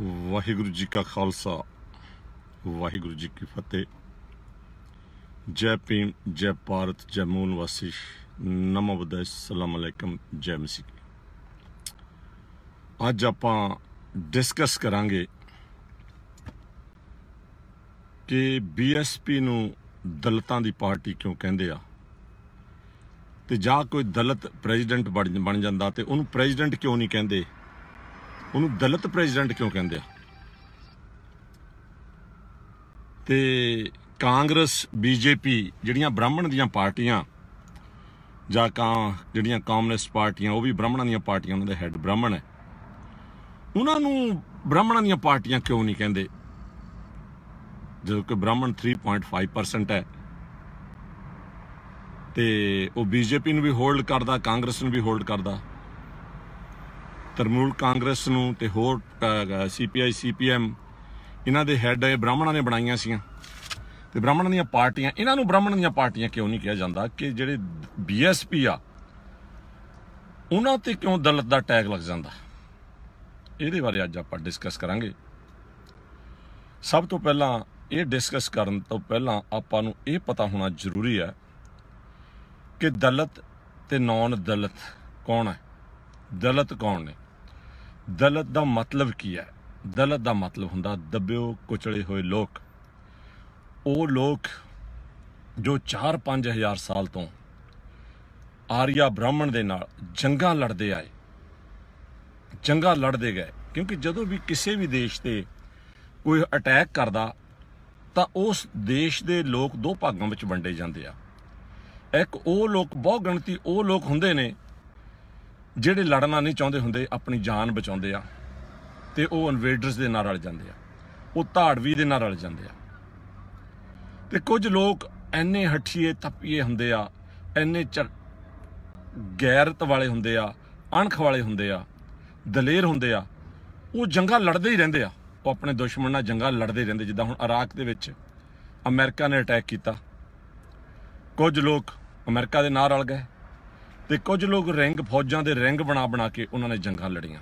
ਵਾਹਿਗੁਰੂ ਜੀ ਕਾ ਖਾਲਸਾ ਵਾਹਿਗੁਰੂ ਜੀ ਕੀ ਫਤਿਹ ਜੈ ਪੀਮ ਜੈ ਭਾਰਤ ਜੈ ਮੂਲ ਵਾਸੀ ਨਮੋ ਬੁੱਧਾਇ ਸਲਾਮ ਅਲੈਕਮ ਜੈ ਮਸੀਹ ਅੱਜ ਆਪਾਂ ਡਿਸਕਸ ਕਰਾਂਗੇ ਕਿ ਬੀਐਸਪੀ ਨੂੰ ਦਲਤਾਂ ਦੀ ਪਾਰਟੀ ਕਿਉਂ ਕਹਿੰਦੇ ਆ ਤੇ ਜਾਂ ਕੋਈ ਦਲਤ ਪ੍ਰੈਜ਼ੀਡੈਂਟ ਬਣ ਜਾਂਦਾ ਤੇ ਉਹਨੂੰ ਪ੍ਰੈਜ਼ੀਡੈਂਟ ਕਿਉਂ ਨਹੀਂ ਕਹਿੰਦੇ ਉਹਨੂੰ ਦਲਿਤ ਪ੍ਰੈਜ਼ੀਡੈਂਟ ਕਿਉਂ ਕਹਿੰਦੇ ਆ ਤੇ ਕਾਂਗਰਸ ਬੀਜੇਪੀ ਜਿਹੜੀਆਂ ਬ੍ਰਾਹਮਣ ਦੀਆਂ ਪਾਰਟੀਆਂ ਜਾਂ ਕਾ ਜਿਹੜੀਆਂ ਕਾਮਨਿਸਟ ਪਾਰਟੀਆਂ ਉਹ ਵੀ ਬ੍ਰਾਹਮਣਾਂ ਦੀਆਂ ਪਾਰਟੀਆਂ ਉਹਨਾਂ ਦੇ ਹੈੱਡ ਬ੍ਰਾਹਮਣ ਹੈ ਉਹਨਾਂ ਨੂੰ ਬ੍ਰਾਹਮਣਾਂ ਦੀਆਂ ਪਾਰਟੀਆਂ ਕਿਉਂ ਨਹੀਂ ਕਹਿੰਦੇ ਜਦੋਂ ਕਿ ਬ੍ਰਾਹਮਣ 3.5% ਹੈ ਤੇ ਉਹ ਬੀਜੇਪੀ ਨੂੰ ਵੀ ਹੋਲਡ ਕਰਦਾ ਕਾਂਗਰਸ ਨੂੰ ਵੀ ਹੋਲਡ ਕਰਦਾ ਤਰਮੂਲ ਕਾਂਗਰਸ ਨੂੰ ਤੇ ਹੋਰ ਸੀਪੀਆਈ ਸੀਪੀਐਮ ਇਹਨਾਂ ਦੇ ਹੈੱਡ ਇਹ ਬ੍ਰਾਹਮਣਾਂ ਨੇ ਬਣਾਈਆਂ ਸੀਆਂ ਤੇ ਬ੍ਰਾਹਮਣਾਂ ਦੀਆਂ ਪਾਰਟੀਆਂ ਇਹਨਾਂ ਨੂੰ ਬ੍ਰਾਹਮਣਾਂ ਦੀਆਂ ਪਾਰਟੀਆਂ ਕਿਉਂ ਨਹੀਂ ਕਿਹਾ ਜਾਂਦਾ ਕਿ ਜਿਹੜੇ ਬੀਐਸਪੀ ਆ ਉਹਨਾਂ ਤੇ ਕਿਉਂ ਦਲਤ ਦਾ ਟੈਗ ਲੱਗ ਜਾਂਦਾ ਇਹਦੇ ਬਾਰੇ ਅੱਜ ਆਪਾਂ ਡਿਸਕਸ ਕਰਾਂਗੇ ਸਭ ਤੋਂ ਪਹਿਲਾਂ ਇਹ ਡਿਸਕਸ ਕਰਨ ਤੋਂ ਪਹਿਲਾਂ ਆਪਾਂ ਨੂੰ ਇਹ ਪਤਾ ਹੋਣਾ ਜ਼ਰੂਰੀ ਹੈ ਕਿ ਦਲਤ ਤੇ ਨੌਨ ਦਲਤ ਕੌਣ ਹੈ ਦਲਤ ਕੌਣ ਨੇ ਦਲਤ ਦਾ ਮਤਲਬ ਕੀ ਹੈ ਦਲਤ ਦਾ ਮਤਲਬ ਹੁੰਦਾ ਦਬਿਓ ਕੁਚਲੇ ਹੋਏ ਲੋਕ ਉਹ ਲੋਕ ਜੋ 4-5000 ਸਾਲ ਤੋਂ ਆਰੀਆ ਬ੍ਰਾਹਮਣ ਦੇ ਨਾਲ ਜੰਗਾਂ ਲੜਦੇ ਆਏ ਜੰਗਾਂ ਲੜਦੇ ਗਏ ਕਿਉਂਕਿ ਜਦੋਂ ਵੀ ਕਿਸੇ ਵੀ ਦੇਸ਼ ਤੇ ਕੋਈ ਅਟੈਕ ਕਰਦਾ ਤਾਂ ਉਸ ਦੇਸ਼ ਦੇ ਲੋਕ ਦੋ ਭਾਗਾਂ ਵਿੱਚ ਵੰਡੇ ਜਾਂਦੇ ਆ ਇੱਕ ਉਹ ਲੋਕ ਬਹੁ ਗਿਣਤੀ ਉਹ ਲੋਕ ਹੁੰਦੇ ਨੇ ਜਿਹੜੇ ਲੜਨਾ ਨਹੀਂ ਚਾਹੁੰਦੇ ਹੁੰਦੇ ਆਪਣੀ ਜਾਨ ਬਚਾਉਂਦੇ ਆ ਤੇ ਉਹ ਇਨਵੇਡਰਸ ਦੇ ਨਾਲ ਰਲ ਜਾਂਦੇ ਆ ਉਹ ਧਾੜਵੀ ਦੇ ਨਾਲ ਰਲ ਜਾਂਦੇ ਆ ਤੇ ਕੁਝ ਲੋਕ ਐਨੇ ਹੱਠੀਏ ਤੱਪੀਏ ਹੁੰਦੇ ਆ ਐਨੇ ਗੈਰਤ ਵਾਲੇ ਹੁੰਦੇ ਆ ਅਣਖ ਵਾਲੇ ਹੁੰਦੇ ਆ ਦਲੇਰ ਹੁੰਦੇ ਆ ਉਹ ਜੰਗਾਂ ਲੜਦੇ ਹੀ ਰਹਿੰਦੇ ਆ ਉਹ ਆਪਣੇ ਦੁਸ਼ਮਣ ਨਾਲ ਜੰਗਾਂ ਲੜਦੇ ਰਹਿੰਦੇ ਜਿੱਦਾਂ ਹੁਣ ਇਰਾਕ ਦੇ ਵਿੱਚ ਅਮਰੀਕਾ ਨੇ ਅਟੈਕ ਕੀਤਾ ਕੁਝ ਲੋਕ ਅਮਰੀਕਾ ਦੇ ਨਾਲ ਰਲ ਗਏ ਤੇ ਕੁਝ ਲੋਕ ਰਿੰਗ ਫੌਜਾਂ ਦੇ ਰਿੰਗ ਬਣਾ ਬਣਾ ਕੇ ਉਹਨਾਂ ਨੇ ਜੰਗਾਂ ਲੜੀਆਂ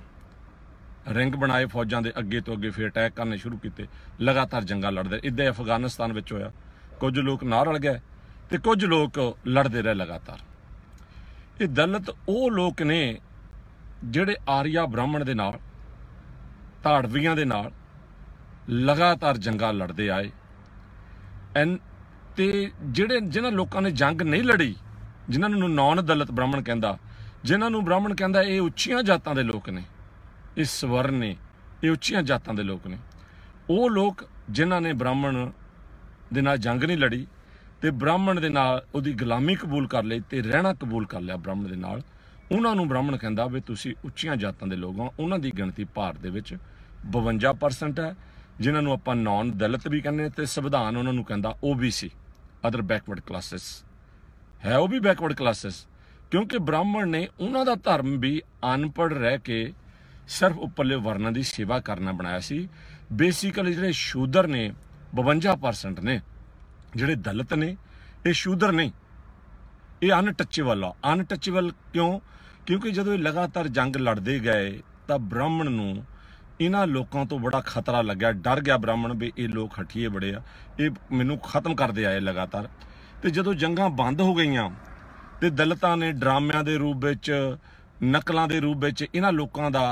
ਰਿੰਗ ਬਣਾਏ ਫੌਜਾਂ ਦੇ ਅੱਗੇ ਤੋਂ ਅੱਗੇ ਫਿਰ ਅਟੈਕ ਕਰਨੇ ਸ਼ੁਰੂ ਕੀਤੇ ਲਗਾਤਾਰ ਜੰਗਾਂ ਲੜਦੇ ਇੱਦਾਂ ਅਫਗਾਨਿਸਤਾਨ ਵਿੱਚ ਹੋਇਆ ਕੁਝ ਲੋਕ ਨਾ ਰਲ ਗਏ ਤੇ ਕੁਝ ਲੋਕ ਲੜਦੇ ਰਹੇ ਲਗਾਤਾਰ ਇਹ ਦਲਤ ਉਹ ਲੋਕ ਨੇ ਜਿਹੜੇ ਆਰੀਆ ਬ੍ਰਾਹਮਣ ਦੇ ਨਾਲ ਢਾੜਵੀਆਂ ਦੇ ਨਾਲ ਲਗਾਤਾਰ ਜੰਗਾਂ ਲੜਦੇ ਆਏ ਐਨ ਤੇ ਜਿਹੜੇ ਜਿਹਨਾਂ ਲੋਕਾਂ ਨੇ ਜੰਗ ਨਹੀਂ ਲੜੀ ਜਿਨ੍ਹਾਂ ਨੂੰ ਨੌਨ ਦਲਿਤ ਬ੍ਰਾਹਮਣ ਕਹਿੰਦਾ ਜਿਨ੍ਹਾਂ ਨੂੰ ਬ੍ਰਾਹਮਣ ਕਹਿੰਦਾ ਇਹ ਉੱਚੀਆਂ ਜਾਤਾਂ ਦੇ ਲੋਕ ਨੇ ਇਹ ਸਵਰਨ ਨੇ ਇਹ ਉੱਚੀਆਂ ਜਾਤਾਂ ਦੇ ਲੋਕ ਨੇ ਉਹ ਲੋਕ ਜਿਨ੍ਹਾਂ ਨੇ ਬ੍ਰਾਹਮਣ ਦੇ ਨਾਲ ਜੰਗ ਨਹੀਂ ਲੜੀ ਤੇ ਬ੍ਰਾਹਮਣ ਦੇ ਨਾਲ ਉਹਦੀ ਗੁਲਾਮੀ ਕਬੂਲ ਕਰ ਲਈ ਤੇ ਰਹਿਣਾ ਕਬੂਲ ਕਰ ਲਿਆ ਬ੍ਰਾਹਮਣ ਦੇ ਨਾਲ ਉਹਨਾਂ ਨੂੰ ਬ੍ਰਾਹਮਣ ਕਹਿੰਦਾ ਵੀ ਤੁਸੀਂ ਉੱਚੀਆਂ ਜਾਤਾਂ ਦੇ ਲੋਕ ਹੋ ਉਹਨਾਂ ਦੀ ਗਿਣਤੀ ਭਾਰਤ ਦੇ ਵਿੱਚ 52% ਹੈ ਜਿਨ੍ਹਾਂ ਨੂੰ ਆਪਾਂ ਨੌਨ ਦਲਿਤ ਵੀ ਕਹਿੰਦੇ ਤੇ ਸੰਵਿਧਾਨ ਉਹਨਾਂ ਨੂੰ ਕਹਿੰਦਾ OBC ਅਦਰ ਬੈਕਵਰਡ ਕਲਾਸਸ ਹੈ ਉਹ ਵੀ ਬੈਕਵਰਡ ਕਲਾਸਸ ਕਿਉਂਕਿ ਬ੍ਰਾਹਮਣ ਨੇ ਉਹਨਾਂ ਦਾ ਧਰਮ ਵੀ ਅਨਪੜ ਰਹਿ ਕੇ ਸਿਰਫ ਉੱਪਰਲੇ ਵਰਨਾਂ ਦੀ ਸੇਵਾ ਕਰਨਾ ਬਣਾਇਆ ਸੀ ਬੇਸਿਕਲੀ ਜਿਹੜੇ ਸ਼ੂਦਰ ਨੇ 52% ਨੇ ਜਿਹੜੇ ਦਲਿਤ ਨੇ ਇਹ ਸ਼ੂਦਰ ਨਹੀਂ ਇਹ ਅਨਟੱਚੇਬਲ ਆ ਅਨਟੱਚੇਬਲ ਕਿਉਂ ਕਿਉਂਕਿ ਜਦੋਂ ਇਹ ਲਗਾਤਾਰ ਜੰਗ ਲੜਦੇ ਗਏ ਤਾਂ ਬ੍ਰਾਹਮਣ ਨੂੰ ਇਹਨਾਂ ਲੋਕਾਂ ਤੋਂ ਬੜਾ ਖਤਰਾ ਲੱਗਿਆ ਡਰ ਗਿਆ ਬ੍ਰਾਹਮਣ ਵੀ ਇਹ ਲੋਕ ਹਠੀਏ ਬੜੇ ਆ ਇਹ ਮੈਨੂੰ ਖਤਮ ਕਰਦੇ ਆਏ ਲਗਾਤਾਰ ਤੇ ਜਦੋਂ ਜੰਗਾਂ ਬੰਦ ਹੋ ਗਈਆਂ ਤੇ ਦਲਤਾਂ ਨੇ ਡਰਾਮਿਆਂ ਦੇ ਰੂਪ ਵਿੱਚ ਨਕਲਾਂ ਦੇ ਰੂਪ ਵਿੱਚ ਇਹਨਾਂ ਲੋਕਾਂ ਦਾ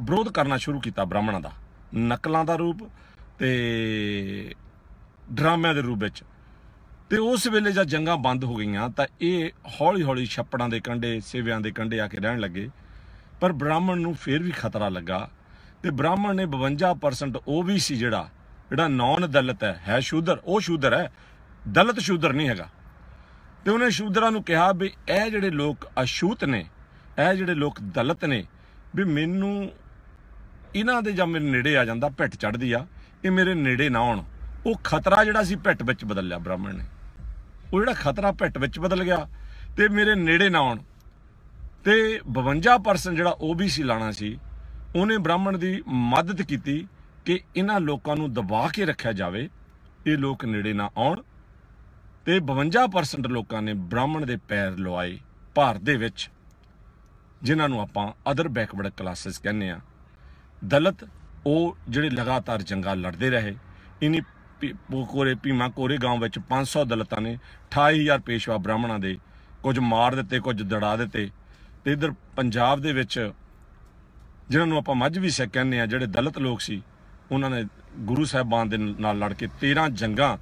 ਵਿਰੋਧ ਕਰਨਾ ਸ਼ੁਰੂ ਕੀਤਾ ਬ੍ਰਾਹਮਣਾਂ ਦਾ ਨਕਲਾਂ ਦਾ ਰੂਪ ਤੇ ਡਰਾਮਿਆਂ ਦੇ ਰੂਪ ਵਿੱਚ ਤੇ ਉਸ ਵੇਲੇ ਜਦ ਜੰਗਾਂ ਬੰਦ ਹੋ ਗਈਆਂ ਤਾਂ ਇਹ ਹੌਲੀ-ਹੌਲੀ ਛੱਪੜਾਂ ਦੇ ਕੰਢੇ ਸੇਵਿਆਂ ਦੇ ਕੰਢੇ ਆ ਕੇ ਰਹਿਣ ਲੱਗੇ ਪਰ ਬ੍ਰਾਹਮਣ ਨੂੰ ਫੇਰ ਵੀ ਖਤਰਾ ਲੱਗਾ ਤੇ ਬ੍ਰਾਹਮਣ ਨੇ 52% ਉਹ ਵੀ ਸੀ ਜਿਹੜਾ ਜਿਹੜਾ ਨੌਨ ਦਲਤ ਹੈ ਹੈ ਸ਼ੂਦਰ ਉਹ ਸ਼ੂਦਰ ਹੈ ਦਲਿਤ ਸ਼ੂਦਰ ਨਹੀਂ ਹੈਗਾ ਤੇ ਉਹਨੇ ਸ਼ੂਦਰਾਂ ਨੂੰ ਕਿਹਾ ਵੀ ਇਹ ਜਿਹੜੇ ਲੋਕ ਅਸ਼ੂਤ ਨੇ ਇਹ ਜਿਹੜੇ ਲੋਕ ਦਲਿਤ ਨੇ ਵੀ ਮੈਨੂੰ ਇਹਨਾਂ ਦੇ ਜਾਂ ਮੇਰੇ ਨੇੜੇ ਆ ਜਾਂਦਾ ਪਿੱਟ ਚੜਦੀ ਆ ਇਹ ਮੇਰੇ ਨੇੜੇ ਨਾ ਆਉਣ ਉਹ ਖਤਰਾ ਜਿਹੜਾ ਸੀ ਪਿੱਟ ਵਿੱਚ ਬਦਲ ਲਿਆ ਬ੍ਰਾਹਮਣ ਨੇ ਉਹ ਜਿਹੜਾ ਖਤਰਾ ਪਿੱਟ ਵਿੱਚ ਬਦਲ ਗਿਆ ਤੇ ਮੇਰੇ ਨੇੜੇ ਨਾ ਆਉਣ ਤੇ 52% ਜਿਹੜਾ OBC ਲਾਣਾ ਸੀ ਉਹਨੇ ਬ੍ਰਾਹਮਣ ਦੀ ਮਦਦ ਕੀਤੀ ਕਿ ਇਹਨਾਂ ਲੋਕਾਂ ਨੂੰ ਦਬਾ ਕੇ ਰੱਖਿਆ ਜਾਵੇ ਇਹ ਲੋਕ ਨੇੜੇ ਨਾ ਆਉਣ ਤੇ 52% ਲੋਕਾਂ ਨੇ ਬ੍ਰਾਹਮਣ ਦੇ ਪੈਰ ਲਵਾਏ ਭਾਰਤ ਦੇ ਵਿੱਚ ਜਿਨ੍ਹਾਂ ਨੂੰ ਆਪਾਂ ਅਦਰ ਬੈਕਵਰਡ ਕਲਾਸਸ ਕਹਿੰਦੇ ਆ ਦਲਿਤ ਉਹ ਜਿਹੜੇ ਲਗਾਤਾਰ ਜੰਗਾਂ ਲੜਦੇ ਰਹੇ ਇਨੀ ਕੋਰੇ ਪੀਮਾ ਕੋਰੇ گاؤں ਵਿੱਚ 500 ਦਲਿਤਾਂ ਨੇ 28000 ਪੇਸ਼ਵਾ ਬ੍ਰਾਹਮਣਾਂ ਦੇ ਕੁਝ ਮਾਰ ਦਿੱਤੇ ਕੁਝ ਦੜਾ ਦਿੱਤੇ ਤੇ ਇਧਰ ਪੰਜਾਬ ਦੇ ਵਿੱਚ ਜਿਨ੍ਹਾਂ ਨੂੰ ਆਪਾਂ ਮੱਝ ਵੀ ਸਿੱਖ ਕਹਿੰਦੇ ਆ ਜਿਹੜੇ ਦਲਿਤ ਲੋਕ ਸੀ ਉਹਨਾਂ ਨੇ ਗੁਰੂ ਸਾਹਿਬਾਨ ਦੇ ਨਾਲ ਲੜ ਕੇ 13 ਜੰਗਾਂ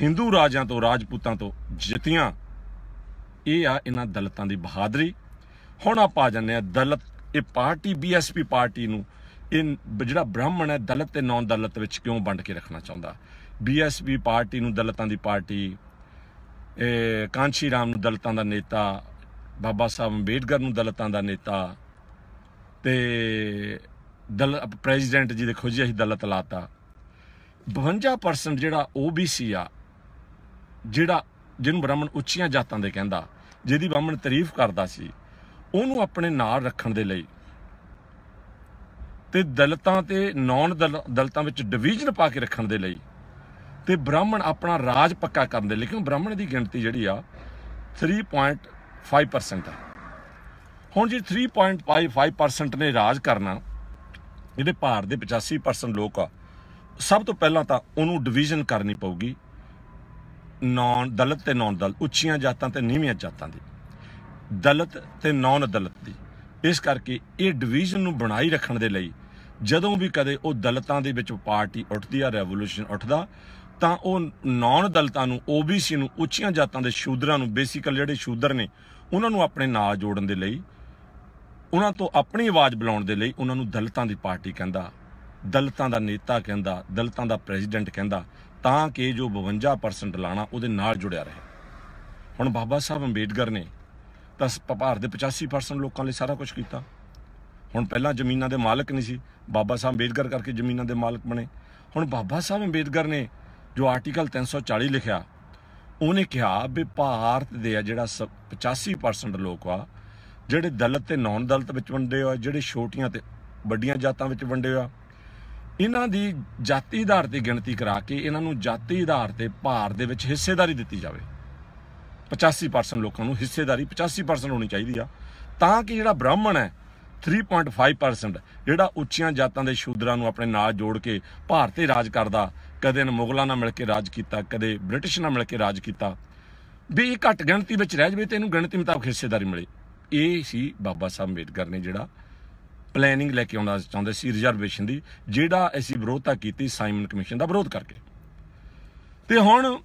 ਹਿੰਦੂ ਰਾਜਾਂ ਤੋਂ ਰਾਜਪੂਤਾਂ ਤੋਂ ਜਿੱਤੀਆਂ ਇਹ ਆ ਇਹਨਾਂ ਦਲਤਾਂ ਦੀ ਬਹਾਦਰੀ ਹੁਣ ਆਪਾਂ ਪਾ ਜੰਨੇ ਆ ਦਲਤ ਇਹ ਪਾਰਟੀ ਬੀਐਸਪੀ ਪਾਰਟੀ ਨੂੰ ਇਹ ਜਿਹੜਾ ਬ੍ਰਾਹਮਣ ਹੈ ਦਲਤ ਤੇ ਨੌਨ ਦਲਤ ਵਿੱਚ ਕਿਉਂ ਵੰਡ ਕੇ ਰੱਖਣਾ ਚਾਹੁੰਦਾ ਬੀਐਸਪੀ ਪਾਰਟੀ ਨੂੰ ਦਲਤਾਂ ਦੀ ਪਾਰਟੀ ਕਾਂਚੀ ਰਾਮ ਨੂੰ ਦਲਤਾਂ ਦਾ ਨੇਤਾ ਬਾਬਾ ਸਾਹਿਬ ਅੰਬੇਡਕਰ ਨੂੰ ਦਲਤਾਂ ਦਾ ਨੇਤਾ ਤੇ ਦਲ ਪ੍ਰੈਜ਼ੀਡੈਂਟ ਜੀ ਦੇਖੋ ਜੀ ਅਸੀਂ ਦਲਤ ਲਾਤਾ 52% ਜਿਹੜਾ OBC ਆ ਜਿਹੜਾ ਜਿਹਨੂੰ ਬ੍ਰਾਹਮਣ ਉੱਚੀਆਂ ਜਾਤਾਂ ਦੇ ਕਹਿੰਦਾ ਜਿਹਦੀ ਬ੍ਰਾਹਮਣ ਤਾਰੀਫ ਕਰਦਾ ਸੀ ਉਹਨੂੰ ਆਪਣੇ ਨਾਲ ਰੱਖਣ ਦੇ ਲਈ ਤੇ ਦਲਤਾਂ ਤੇ ਨੌਨ ਦਲਤਾਂ ਵਿੱਚ ਡਿਵੀਜ਼ਨ ਪਾ ਕੇ ਰੱਖਣ ਦੇ ਲਈ ਤੇ ਬ੍ਰਾਹਮਣ ਆਪਣਾ ਰਾਜ ਪੱਕਾ ਕਰਨ ਦੇ ਲਈ ਕਿਉਂ ਬ੍ਰਾਹਮਣ ਦੀ ਗਿਣਤੀ ਜਿਹੜੀ ਆ 3.5% ਹੈ ਹੁਣ ਜੇ 3.55% ਨੇ ਰਾਜ ਕਰਨਾ ਜਿਹੜੇ ਭਾਰਤ ਦੇ 85% ਲੋਕ ਆ ਸਭ ਤੋਂ ਪਹਿਲਾਂ ਤਾਂ ਉਹਨੂੰ ਡਿਵੀਜ਼ਨ ਕਰਨੀ ਪਊਗੀ ਨੌਨ ਦਲਤ ਤੇ ਨੌਨ ਦਲ ਉੱਚੀਆਂ ਜਾਤਾਂ ਤੇ ਨੀਵੀਆਂ ਜਾਤਾਂ ਦੀ ਦਲਤ ਤੇ ਨੌਨ ਦਲਤ ਦੀ ਇਸ ਕਰਕੇ ਇਹ ਡਿਵੀਜ਼ਨ ਨੂੰ ਬਣਾਈ ਰੱਖਣ ਦੇ ਲਈ ਜਦੋਂ ਵੀ ਕਦੇ ਉਹ ਦਲਤਾਂ ਦੇ ਵਿੱਚ ਪਾਰਟੀ ਉੱਠਦੀ ਆ ਰੈਵੋਲੂਸ਼ਨ ਉੱਠਦਾ ਤਾਂ ਉਹ ਨੌਨ ਦਲਤਾਂ ਨੂੰ OBC ਨੂੰ ਉੱਚੀਆਂ ਜਾਤਾਂ ਦੇ ਸ਼ੂਦਰਾਂ ਨੂੰ ਬੇਸਿਕਲ ਜਿਹੜੇ ਸ਼ੂਦਰ ਨੇ ਉਹਨਾਂ ਨੂੰ ਆਪਣੇ ਨਾਲ ਜੋੜਨ ਦੇ ਲਈ ਉਹਨਾਂ ਤੋਂ ਆਪਣੀ ਆਵਾਜ਼ ਬੁਲਾਉਣ ਦੇ ਲਈ ਉਹਨਾਂ ਨੂੰ ਦਲਤਾਂ ਦੀ ਪਾਰਟੀ ਕਹਿੰਦਾ ਦਲਤਾਂ ਦਾ ਨੇਤਾ ਕਹਿੰਦਾ ਦਲਤਾਂ ਦਾ ਪ੍ਰੈਜ਼ੀਡੈਂਟ ਕਹਿੰਦਾ ਤਾਂ ਕਿ ਜੋ 52% ਲਾਣਾ ਉਹਦੇ ਨਾਲ ਜੁੜਿਆ ਰਹੇ ਹੁਣ ਬਾਬਾ ਸਾਹਿਬ ਅੰਬੇਡਕਰ ਨੇ ਤਾਂ ਭਾਰਤ ਦੇ 85% ਲੋਕਾਂ ਲਈ ਸਾਰਾ ਕੁਝ ਕੀਤਾ ਹੁਣ ਪਹਿਲਾਂ ਜ਼ਮੀਨਾਂ ਦੇ ਮਾਲਕ ਨਹੀਂ ਸੀ ਬਾਬਾ ਸਾਹਿਬ ਅੰਬੇਡਕਰ ਕਰਕੇ ਜ਼ਮੀਨਾਂ ਦੇ ਮਾਲਕ ਬਣੇ ਹੁਣ ਬਾਬਾ ਸਾਹਿਬ ਅੰਬੇਡਕਰ ਨੇ ਜੋ ਆਰਟੀਕਲ 340 ਲਿਖਿਆ ਉਹਨੇ ਕਿਹਾ ਵੀ ਭਾਰਤ ਦੇ ਆ ਜਿਹੜਾ 85% ਲੋਕ ਆ ਜਿਹੜੇ ਦਲਿਤ ਤੇ ਨੌਨ ਦਲਿਤ ਵਿੱਚ ਵੰਡੇ ਹੋਏ ਜਿਹੜੇ ਛੋਟੀਆਂ ਤੇ ਵੱਡੀਆਂ ਜਾਤਾਂ ਵਿੱਚ ਵੰਡੇ ਹੋਏ ਆ ਇਹਨਾਂ ਦੀ ਜਾਤੀ ਆਧਾਰ ਤੇ ਗਿਣਤੀ ਕਰਾ ਕੇ ਇਹਨਾਂ ਨੂੰ ਜਾਤੀ ਆਧਾਰ ਤੇ ਭਾਰ ਦੇ ਵਿੱਚ ਹਿੱਸੇਦਾਰੀ ਦਿੱਤੀ ਜਾਵੇ 85% ਲੋਕਾਂ ਨੂੰ ਹਿੱਸੇਦਾਰੀ 85% ਹੋਣੀ ਚਾਹੀਦੀ ਆ ਤਾਂ ਕਿ ਜਿਹੜਾ ਬ੍ਰਾਹਮਣ ਹੈ 3.5% ਜਿਹੜਾ ਉੱਚੀਆਂ ਜਾਤਾਂ ਦੇ ਸ਼ੂਦਰਾਂ ਨੂੰ ਆਪਣੇ ਨਾਲ ਜੋੜ ਕੇ ਭਾਰਤ ਤੇ ਰਾਜ ਕਰਦਾ ਕਦੇ ਨ ਮੁਗਲਾਂ ਨਾਲ ਮਿਲ ਕੇ ਰਾਜ ਕੀਤਾ ਕਦੇ ਬ੍ਰਿਟਿਸ਼ ਨਾਲ ਮਿਲ ਕੇ ਰਾਜ ਕੀਤਾ ਵੀ ਇਹ ਘੱਟ ਗਿਣਤੀ ਵਿੱਚ ਰਹਿ ਜਵੇ ਤੇ ਇਹਨੂੰ ਗਿਣਤੀ ਮੁਤਾਬਕ ਹਿੱਸੇਦਾਰੀ ਮਿਲੇ ਇਹ ਸੀ ਬਾਬਾ ਸਾਹਿਬ ਅੰਬੇਦਕਰ ਨੇ ਜਿਹੜਾ ਪਲੈਨਿੰਗ ਲੈ ਕੇ ਆਉਣਾ ਚਾਹੁੰਦੇ ਸੀ ਰਿਜ਼ਰਵੇਸ਼ਨ ਦੀ ਜਿਹੜਾ ਅਸੀਂ ਵਿਰੋਧਤਾ ਕੀਤੀ ਸਾਈਮਨ ਕਮਿਸ਼ਨ ਦਾ ਵਿਰੋਧ ਕਰਕੇ ਤੇ ਹੁਣ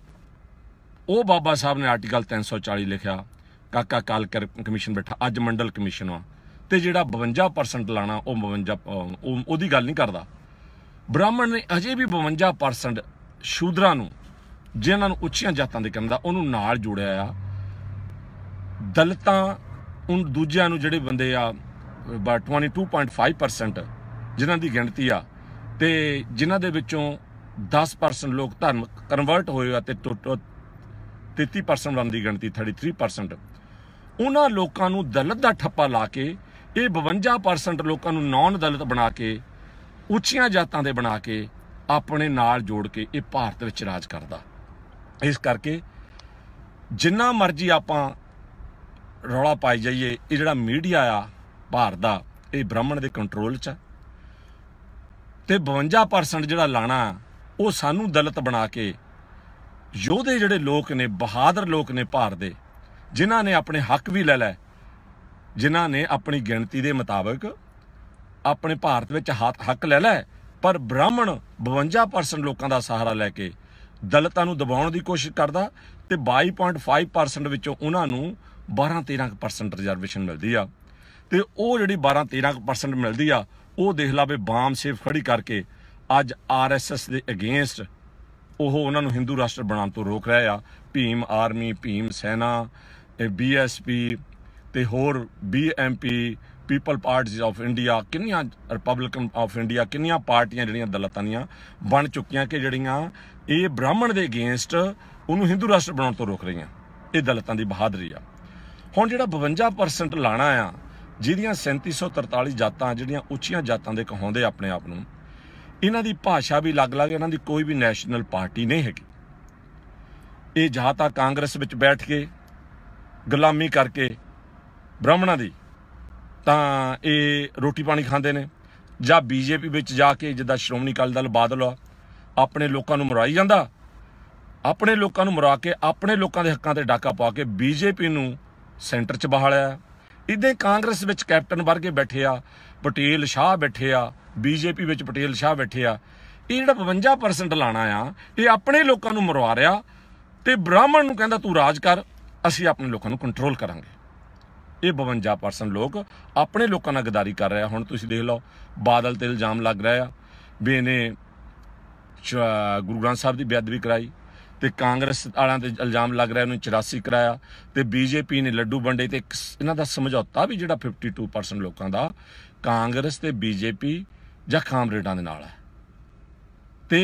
ਉਹ ਬਾਬਾ ਸਾਹਿਬ ਨੇ ਆਰਟੀਕਲ 340 ਲਿਖਿਆ ਕਾਕਾ ਕਾਲ ਕਮਿਸ਼ਨ ਬੈਠਾ ਅੱਜ ਮੰਡਲ ਕਮਿਸ਼ਨ ਆ ਤੇ ਜਿਹੜਾ 52% ਲਾਣਾ ਉਹ 52 ਉਹਦੀ ਗੱਲ ਨਹੀਂ ਕਰਦਾ ਬ੍ਰਾਹਮਣ ਨੇ ਅਜੇ ਵੀ 52% ਸ਼ੂਦਰਾਂ ਨੂੰ ਜਿਨ੍ਹਾਂ ਨੂੰ ਉੱਚੀਆਂ ਜਾਤਾਂ ਦੇ ਕਹਿੰਦਾ ਉਹਨੂੰ ਨਾਲ ਜੋੜਿਆ ਆ ਦਲਤਾਂ ਉਹ ਦੂਜਿਆਂ ਨੂੰ ਜਿਹੜੇ ਬੰਦੇ ਆ 22.5% ਜਿਨ੍ਹਾਂ ਦੀ ਗਿਣਤੀ ਆ ਤੇ ਜਿਨ੍ਹਾਂ ਦੇ ਵਿੱਚੋਂ 10% ਲੋਕ ਧਰਮ ਕਨਵਰਟ ਹੋਏ ਆ ਤੇ 33% ਵਾਂ ਦੀ ਗਿਣਤੀ 33% ਉਹਨਾਂ ਲੋਕਾਂ ਨੂੰ ਦਲਤ ਦਾ ਠੱਪਾ ਲਾ ਕੇ ਇਹ 52% ਲੋਕਾਂ ਨੂੰ ਨੌਨ ਦਲਤ ਬਣਾ ਕੇ ਉੱਚੀਆਂ ਜਾਤਾਂ ਦੇ ਬਣਾ ਕੇ ਆਪਣੇ ਨਾਲ ਜੋੜ ਕੇ ਇਹ ਭਾਰਤ ਵਿੱਚ ਰਾਜ ਕਰਦਾ ਇਸ ਕਰਕੇ ਜਿੰਨਾ ਮਰਜ਼ੀ ਆਪਾਂ ਰੌਲਾ ਪਾਈ ਜਾਈਏ ਇਹ ਜਿਹੜਾ ਮੀਡੀਆ ਆ ਭਾਰ ਦਾ ਇਹ ਬ੍ਰਾਹਮਣ ਦੇ ਕੰਟਰੋਲ 'ਚ ਤੇ 52% ਜਿਹੜਾ ਲਾਣਾ ਉਹ ਸਾਨੂੰ ਦਲਿਤ ਬਣਾ ਕੇ ਯੋਧੇ ਜਿਹੜੇ ਲੋਕ ਨੇ ਬਹਾਦਰ ਲੋਕ ਨੇ ਭਾਰ ਦੇ ਜਿਨ੍ਹਾਂ ਨੇ ਆਪਣੇ ਹੱਕ ਵੀ ਲੈ ਲੈ ਜਿਨ੍ਹਾਂ ਨੇ ਆਪਣੀ ਗਿਣਤੀ ਦੇ ਮੁਤਾਬਕ ਆਪਣੇ ਭਾਰਤ ਵਿੱਚ ਹੱਕ ਲੈ ਲੈ ਪਰ ਬ੍ਰਾਹਮਣ 52% ਲੋਕਾਂ ਦਾ ਸਹਾਰਾ ਲੈ ਕੇ ਦਲਿਤਾਂ ਨੂੰ ਦਬਾਉਣ ਦੀ ਕੋਸ਼ਿਸ਼ ਕਰਦਾ ਤੇ 22.5% ਵਿੱਚੋਂ ਉਹਨਾਂ ਨੂੰ 12-13% ਰਿਜ਼ਰਵੇਸ਼ਨ ਮਿਲਦੀ ਆ ਤੇ ਉਹ ਜਿਹੜੀ 12 13% ਮਿਲਦੀ ਆ ਉਹ ਦੇਖ ਲਾ ਵੀ ਬਾਮ ਸੇਫ ਖੜੀ ਕਰਕੇ ਅੱਜ ਆਰਐਸਐਸ ਦੇ ਅਗੇਂਸਟ ਉਹ ਉਹਨਾਂ ਨੂੰ ਹਿੰਦੂ ਰਾਸ਼ਟਰ ਬਣਾਉਣ ਤੋਂ ਰੋਕ ਰਿਹਾ ਆ ਭੀਮ ਆਰਮੀ ਭੀਮ ਸੈਨਾ ਬੀਐਸਪੀ ਤੇ ਹੋਰ BMP people parties of India ਕਿੰਨੀਆਂ ਰਿਪਬਲਿਕਨ ਆਫ ਇੰਡੀਆ ਕਿੰਨੀਆਂ ਪਾਰਟੀਆਂ ਜਿਹੜੀਆਂ ਦਲਤਾਨੀਆਂ ਬਣ ਚੁੱਕੀਆਂ ਕਿ ਜਿਹੜੀਆਂ ਇਹ ਬ੍ਰਾਹਮਣ ਦੇ ਅਗੇਂਸਟ ਉਹਨੂੰ ਹਿੰਦੂ ਰਾਸ਼ਟਰ ਬਣਾਉਣ ਤੋਂ ਰੋਕ ਰਹੀਆਂ ਇਹ ਦਲਤਾਂ ਦੀ ਬਹਾਦਰੀ ਆ ਹੁਣ ਜਿਹੜਾ 52% ਲਾਣਾ ਆ ਜਿਹਦੀਆਂ 3743 ਜਾਤਾਂ ਜਿਹੜੀਆਂ ਉੱਚੀਆਂ ਜਾਤਾਂ ਦੇ ਕਹਾਉਂਦੇ ਆਪਣੇ ਆਪ ਨੂੰ ਇਹਨਾਂ ਦੀ ਭਾਸ਼ਾ ਵੀ ਅਲੱਗ-ਅਲੱਗ ਇਹਨਾਂ ਦੀ ਕੋਈ ਵੀ ਨੈਸ਼ਨਲ ਪਾਰਟੀ ਨਹੀਂ ਹੈਗੀ ਇਹ ਜਾਤਾਂ ਤਾਂ ਕਾਂਗਰਸ ਵਿੱਚ ਬੈਠ ਕੇ ਗੁਲਾਮੀ ਕਰਕੇ ਬ੍ਰਾਹਮਣਾਂ ਦੀ ਤਾਂ ਇਹ ਰੋਟੀ ਪਾਣੀ ਖਾਂਦੇ ਨੇ ਜਾਂ ਬੀਜੇਪੀ ਵਿੱਚ ਜਾ ਕੇ ਜਿੱਦਾਂ ਸ਼੍ਰੋਮਣੀ ਕਾਲ ਦਲ ਬਾਦਲ ਆਪਣੇ ਲੋਕਾਂ ਨੂੰ ਮਰਾਈ ਜਾਂਦਾ ਆਪਣੇ ਲੋਕਾਂ ਨੂੰ ਮਰਾ ਕੇ ਆਪਣੇ ਲੋਕਾਂ ਦੇ ਹੱਕਾਂ ਤੇ ਡਾਕਾ ਪਾ ਕੇ ਬੀਜੇਪੀ ਨੂੰ ਸੈਂਟਰ 'ਚ ਬਹਾਲਿਆ ਇਦਾਂ ਕਾਂਗਰਸ ਵਿੱਚ ਕੈਪਟਨ ਵਰਗੇ ਬੈਠੇ ਆ ਪਟੇਲ ਸ਼ਾਹ ਬੈਠੇ ਆ ਬੀਜੇਪੀ ਵਿੱਚ ਪਟੇਲ ਸ਼ਾਹ ਬੈਠੇ ਆ ਇਹ ਜਿਹੜਾ 52% ਲਾਣਾ ਆ ਇਹ ਆਪਣੇ ਲੋਕਾਂ ਨੂੰ ਮਰਵਾ ਰਿਹਾ ਤੇ ਬ੍ਰਾਹਮਣ ਨੂੰ ਕਹਿੰਦਾ ਤੂੰ ਰਾਜ ਕਰ ਅਸੀਂ ਆਪਣੇ ਲੋਕਾਂ ਨੂੰ ਕੰਟਰੋਲ ਕਰਾਂਗੇ ਇਹ 52% ਲੋਕ ਆਪਣੇ ਲੋਕਾਂ ਨਾਲ ਗਦਾਰੀ ਕਰ ਰਿਹਾ ਹੁਣ ਤੁਸੀਂ ਦੇਖ ਲਓ ਬਾਦਲ ਤੇ ਇਲਜ਼ਾਮ ਲੱਗ ਰਿਹਾ ਆ ਵੀ ਇਹਨੇ ਗੁਰੂ ਗ੍ਰੰਥ ਸਾਹਿਬ ਦੀ ਬੇਅਦਬੀ ਕਰਾਈ ਤੇ ਕਾਂਗਰਸ ਵਾਲਾਂ ਤੇ ਇਲਜ਼ਾਮ ਲੱਗ ਰਿਹਾ ਉਹਨੂੰ 84 ਕਰਾਇਆ ਤੇ ਬੀਜੇਪੀ ਨੇ ਲੱਡੂ ਵੰਡੇ ਤੇ ਇਹਨਾਂ ਦਾ ਸਮਝੌਤਾ ਵੀ ਜਿਹੜਾ 52% ਲੋਕਾਂ ਦਾ ਕਾਂਗਰਸ ਤੇ ਬੀਜੇਪੀ ਜਾਂ ਖਾਮਰੇਡਾਂ ਦੇ ਨਾਲ ਹੈ ਤੇ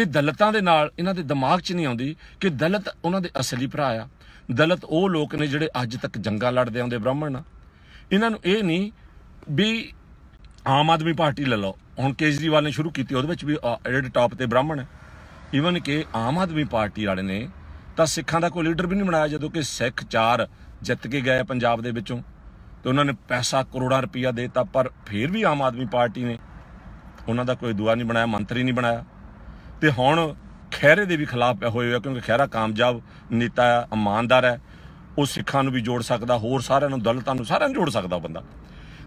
ਇਹ ਦਲਤਾਂ ਦੇ ਨਾਲ ਇਹਨਾਂ ਦੇ ਦਿਮਾਗ 'ਚ ਨਹੀਂ ਆਉਂਦੀ ਕਿ ਦਲਤ ਉਹਨਾਂ ਦੇ ਅਸਲੀ ਭਰਾ ਆ ਦਲਤ ਉਹ ਲੋਕ ਨੇ ਜਿਹੜੇ ਅੱਜ ਤੱਕ ਜੰਗਾਂ ਲੜਦੇ ਆਉਂਦੇ ਬ੍ਰਾਹਮਣ ਨਾਲ ਇਹਨਾਂ ਨੂੰ ਇਹ ਨਹੀਂ ਵੀ ਆਮ ਆਦਮੀ ਪਾਰਟੀ ਲੈ ਲਓ ਹੁਣ ਕੇਜਰੀਵਾਲ ਨੇ ਸ਼ੁਰੂ ਕੀਤੀ ਉਹਦੇ ਵਿੱਚ ਵੀ ਐਡ ਟਾਪ ਤੇ ਬ੍ਰਾਹਮਣ ਹੈ ਈਵਨ ਕਿ ਆਮ ਆਦਮੀ ਪਾਰਟੀ ਵਾਲੇ ਨੇ ਤਾਂ ਸਿੱਖਾਂ ਦਾ ਕੋਈ ਲੀਡਰ ਵੀ ਨਹੀਂ ਬਣਾਇਆ ਜਦੋਂ ਕਿ ਸਿੱਖ ਚਾਰ ਜਿੱਤ ਕੇ ਗਏ ਪੰਜਾਬ ਦੇ ਵਿੱਚੋਂ ਤੇ ਉਹਨਾਂ ਨੇ ਪੈਸਾ ਕਰੋੜਾਂ ਰੁਪਈਆ ਦੇਤਾ ਪਰ ਫਿਰ ਵੀ ਆਮ ਆਦਮੀ ਪਾਰਟੀ ਨੇ ਉਹਨਾਂ ਦਾ ਕੋਈ ਦੁਆ ਨਹੀਂ ਬਣਾਇਆ ਮੰਤਰੀ ਨਹੀਂ ਬਣਾਇਆ ਤੇ ਹੁਣ ਖੈਰੇ ਦੇ ਵੀ ਖਿਲਾਫ ਪੈ ਹੋਏ ਹੋਇਆ ਕਿਉਂਕਿ ਖੈਰਾ ਕਾਮਯਾਬ ਨੇਤਾ ਇਮਾਨਦਾਰ ਹੈ ਉਹ ਸਿੱਖਾਂ ਨੂੰ ਵੀ ਜੋੜ ਸਕਦਾ ਹੋਰ ਸਾਰਿਆਂ ਨੂੰ ਦਲਤਾਂ ਨੂੰ ਸਾਰਿਆਂ ਨੂੰ ਜੋੜ ਸਕਦਾ ਬੰਦਾ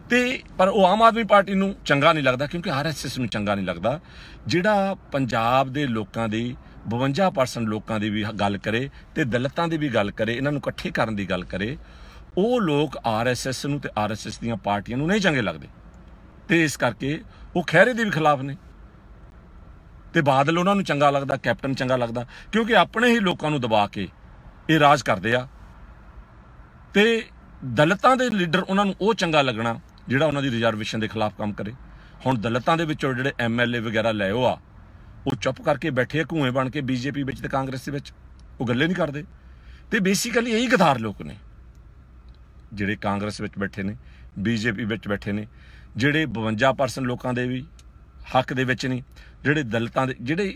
ਤੇ ਪਰ ਉਹ ਆਮ ਆਦਮੀ ਪਾਰਟੀ ਨੂੰ ਚੰਗਾ ਨਹੀਂ ਲੱਗਦਾ ਕਿਉਂਕਿ ਆਰਐਸਐਸ ਨੂੰ ਚੰਗਾ ਨਹੀਂ ਲੱਗਦਾ ਜਿਹੜਾ ਪੰਜਾਬ ਦੇ ਲੋਕਾਂ ਦੀ 52% ਲੋਕਾਂ ਦੀ ਵੀ ਗੱਲ ਕਰੇ ਤੇ ਦਲਿਤਾਂ ਦੀ ਵੀ ਗੱਲ ਕਰੇ ਇਹਨਾਂ ਨੂੰ ਇਕੱਠੇ ਕਰਨ ਦੀ ਗੱਲ ਕਰੇ ਉਹ ਲੋਕ ਆਰਐਸਐਸ ਨੂੰ ਤੇ ਆਰਐਸਐਸ ਦੀਆਂ ਪਾਰਟੀਆਂ ਨੂੰ ਨਹੀਂ ਚੰਗੇ ਲੱਗਦੇ ਤੇ ਇਸ ਕਰਕੇ ਉਹ ਖਹਿਰੇ ਦੇ ਵੀ ਖਿਲਾਫ ਨੇ ਤੇ ਬਾਦਲ ਉਹਨਾਂ ਨੂੰ ਚੰਗਾ ਲੱਗਦਾ ਕੈਪਟਨ ਚੰਗਾ ਲੱਗਦਾ ਕਿਉਂਕਿ ਆਪਣੇ ਹੀ ਲੋਕਾਂ ਨੂੰ ਦਬਾ ਕੇ ਇਹ ਰਾਜ ਕਰਦੇ ਆ ਤੇ ਦਲਿਤਾਂ ਦੇ ਲੀਡਰ ਉਹਨਾਂ ਨੂੰ ਉਹ ਚੰਗਾ ਲੱਗਣਾ ਜਿਹੜਾ ਉਹਨਾਂ ਦੀ ਰਿਜ਼ਰਵੇਸ਼ਨ ਦੇ ਖਿਲਾਫ ਕੰਮ ਕਰੇ ਹੁਣ ਦਲਤਾਂ ਦੇ ਵਿੱਚੋਂ ਜਿਹੜੇ ਐਮਐਲਏ ਵਗੈਰਾ ਉਹ ਆ ਉਹ ਚੁੱਪ ਕਰਕੇ ਬੈਠੇ ਆ ਘੂਏ ਬਣ ਕੇ ਬੀਜੇਪੀ ਵਿੱਚ ਤੇ ਕਾਂਗਰਸ ਦੇ ਵਿੱਚ ਉਹ ਗੱਲੇ ਨਹੀਂ ਕਰਦੇ ਤੇ ਬੇਸਿਕਲੀ ਇਹੀ ਗਧਾਰ ਲੋਕ ਨੇ ਜਿਹੜੇ ਕਾਂਗਰਸ ਵਿੱਚ ਬੈਠੇ ਨੇ ਬੀਜੇਪੀ ਵਿੱਚ ਬੈਠੇ ਨੇ ਜਿਹੜੇ 52% ਲੋਕਾਂ ਦੇ ਵੀ ਹੱਕ ਦੇ ਵਿੱਚ ਨਹੀਂ ਜਿਹੜੇ ਦਲਤਾਂ ਦੇ ਜਿਹੜੇ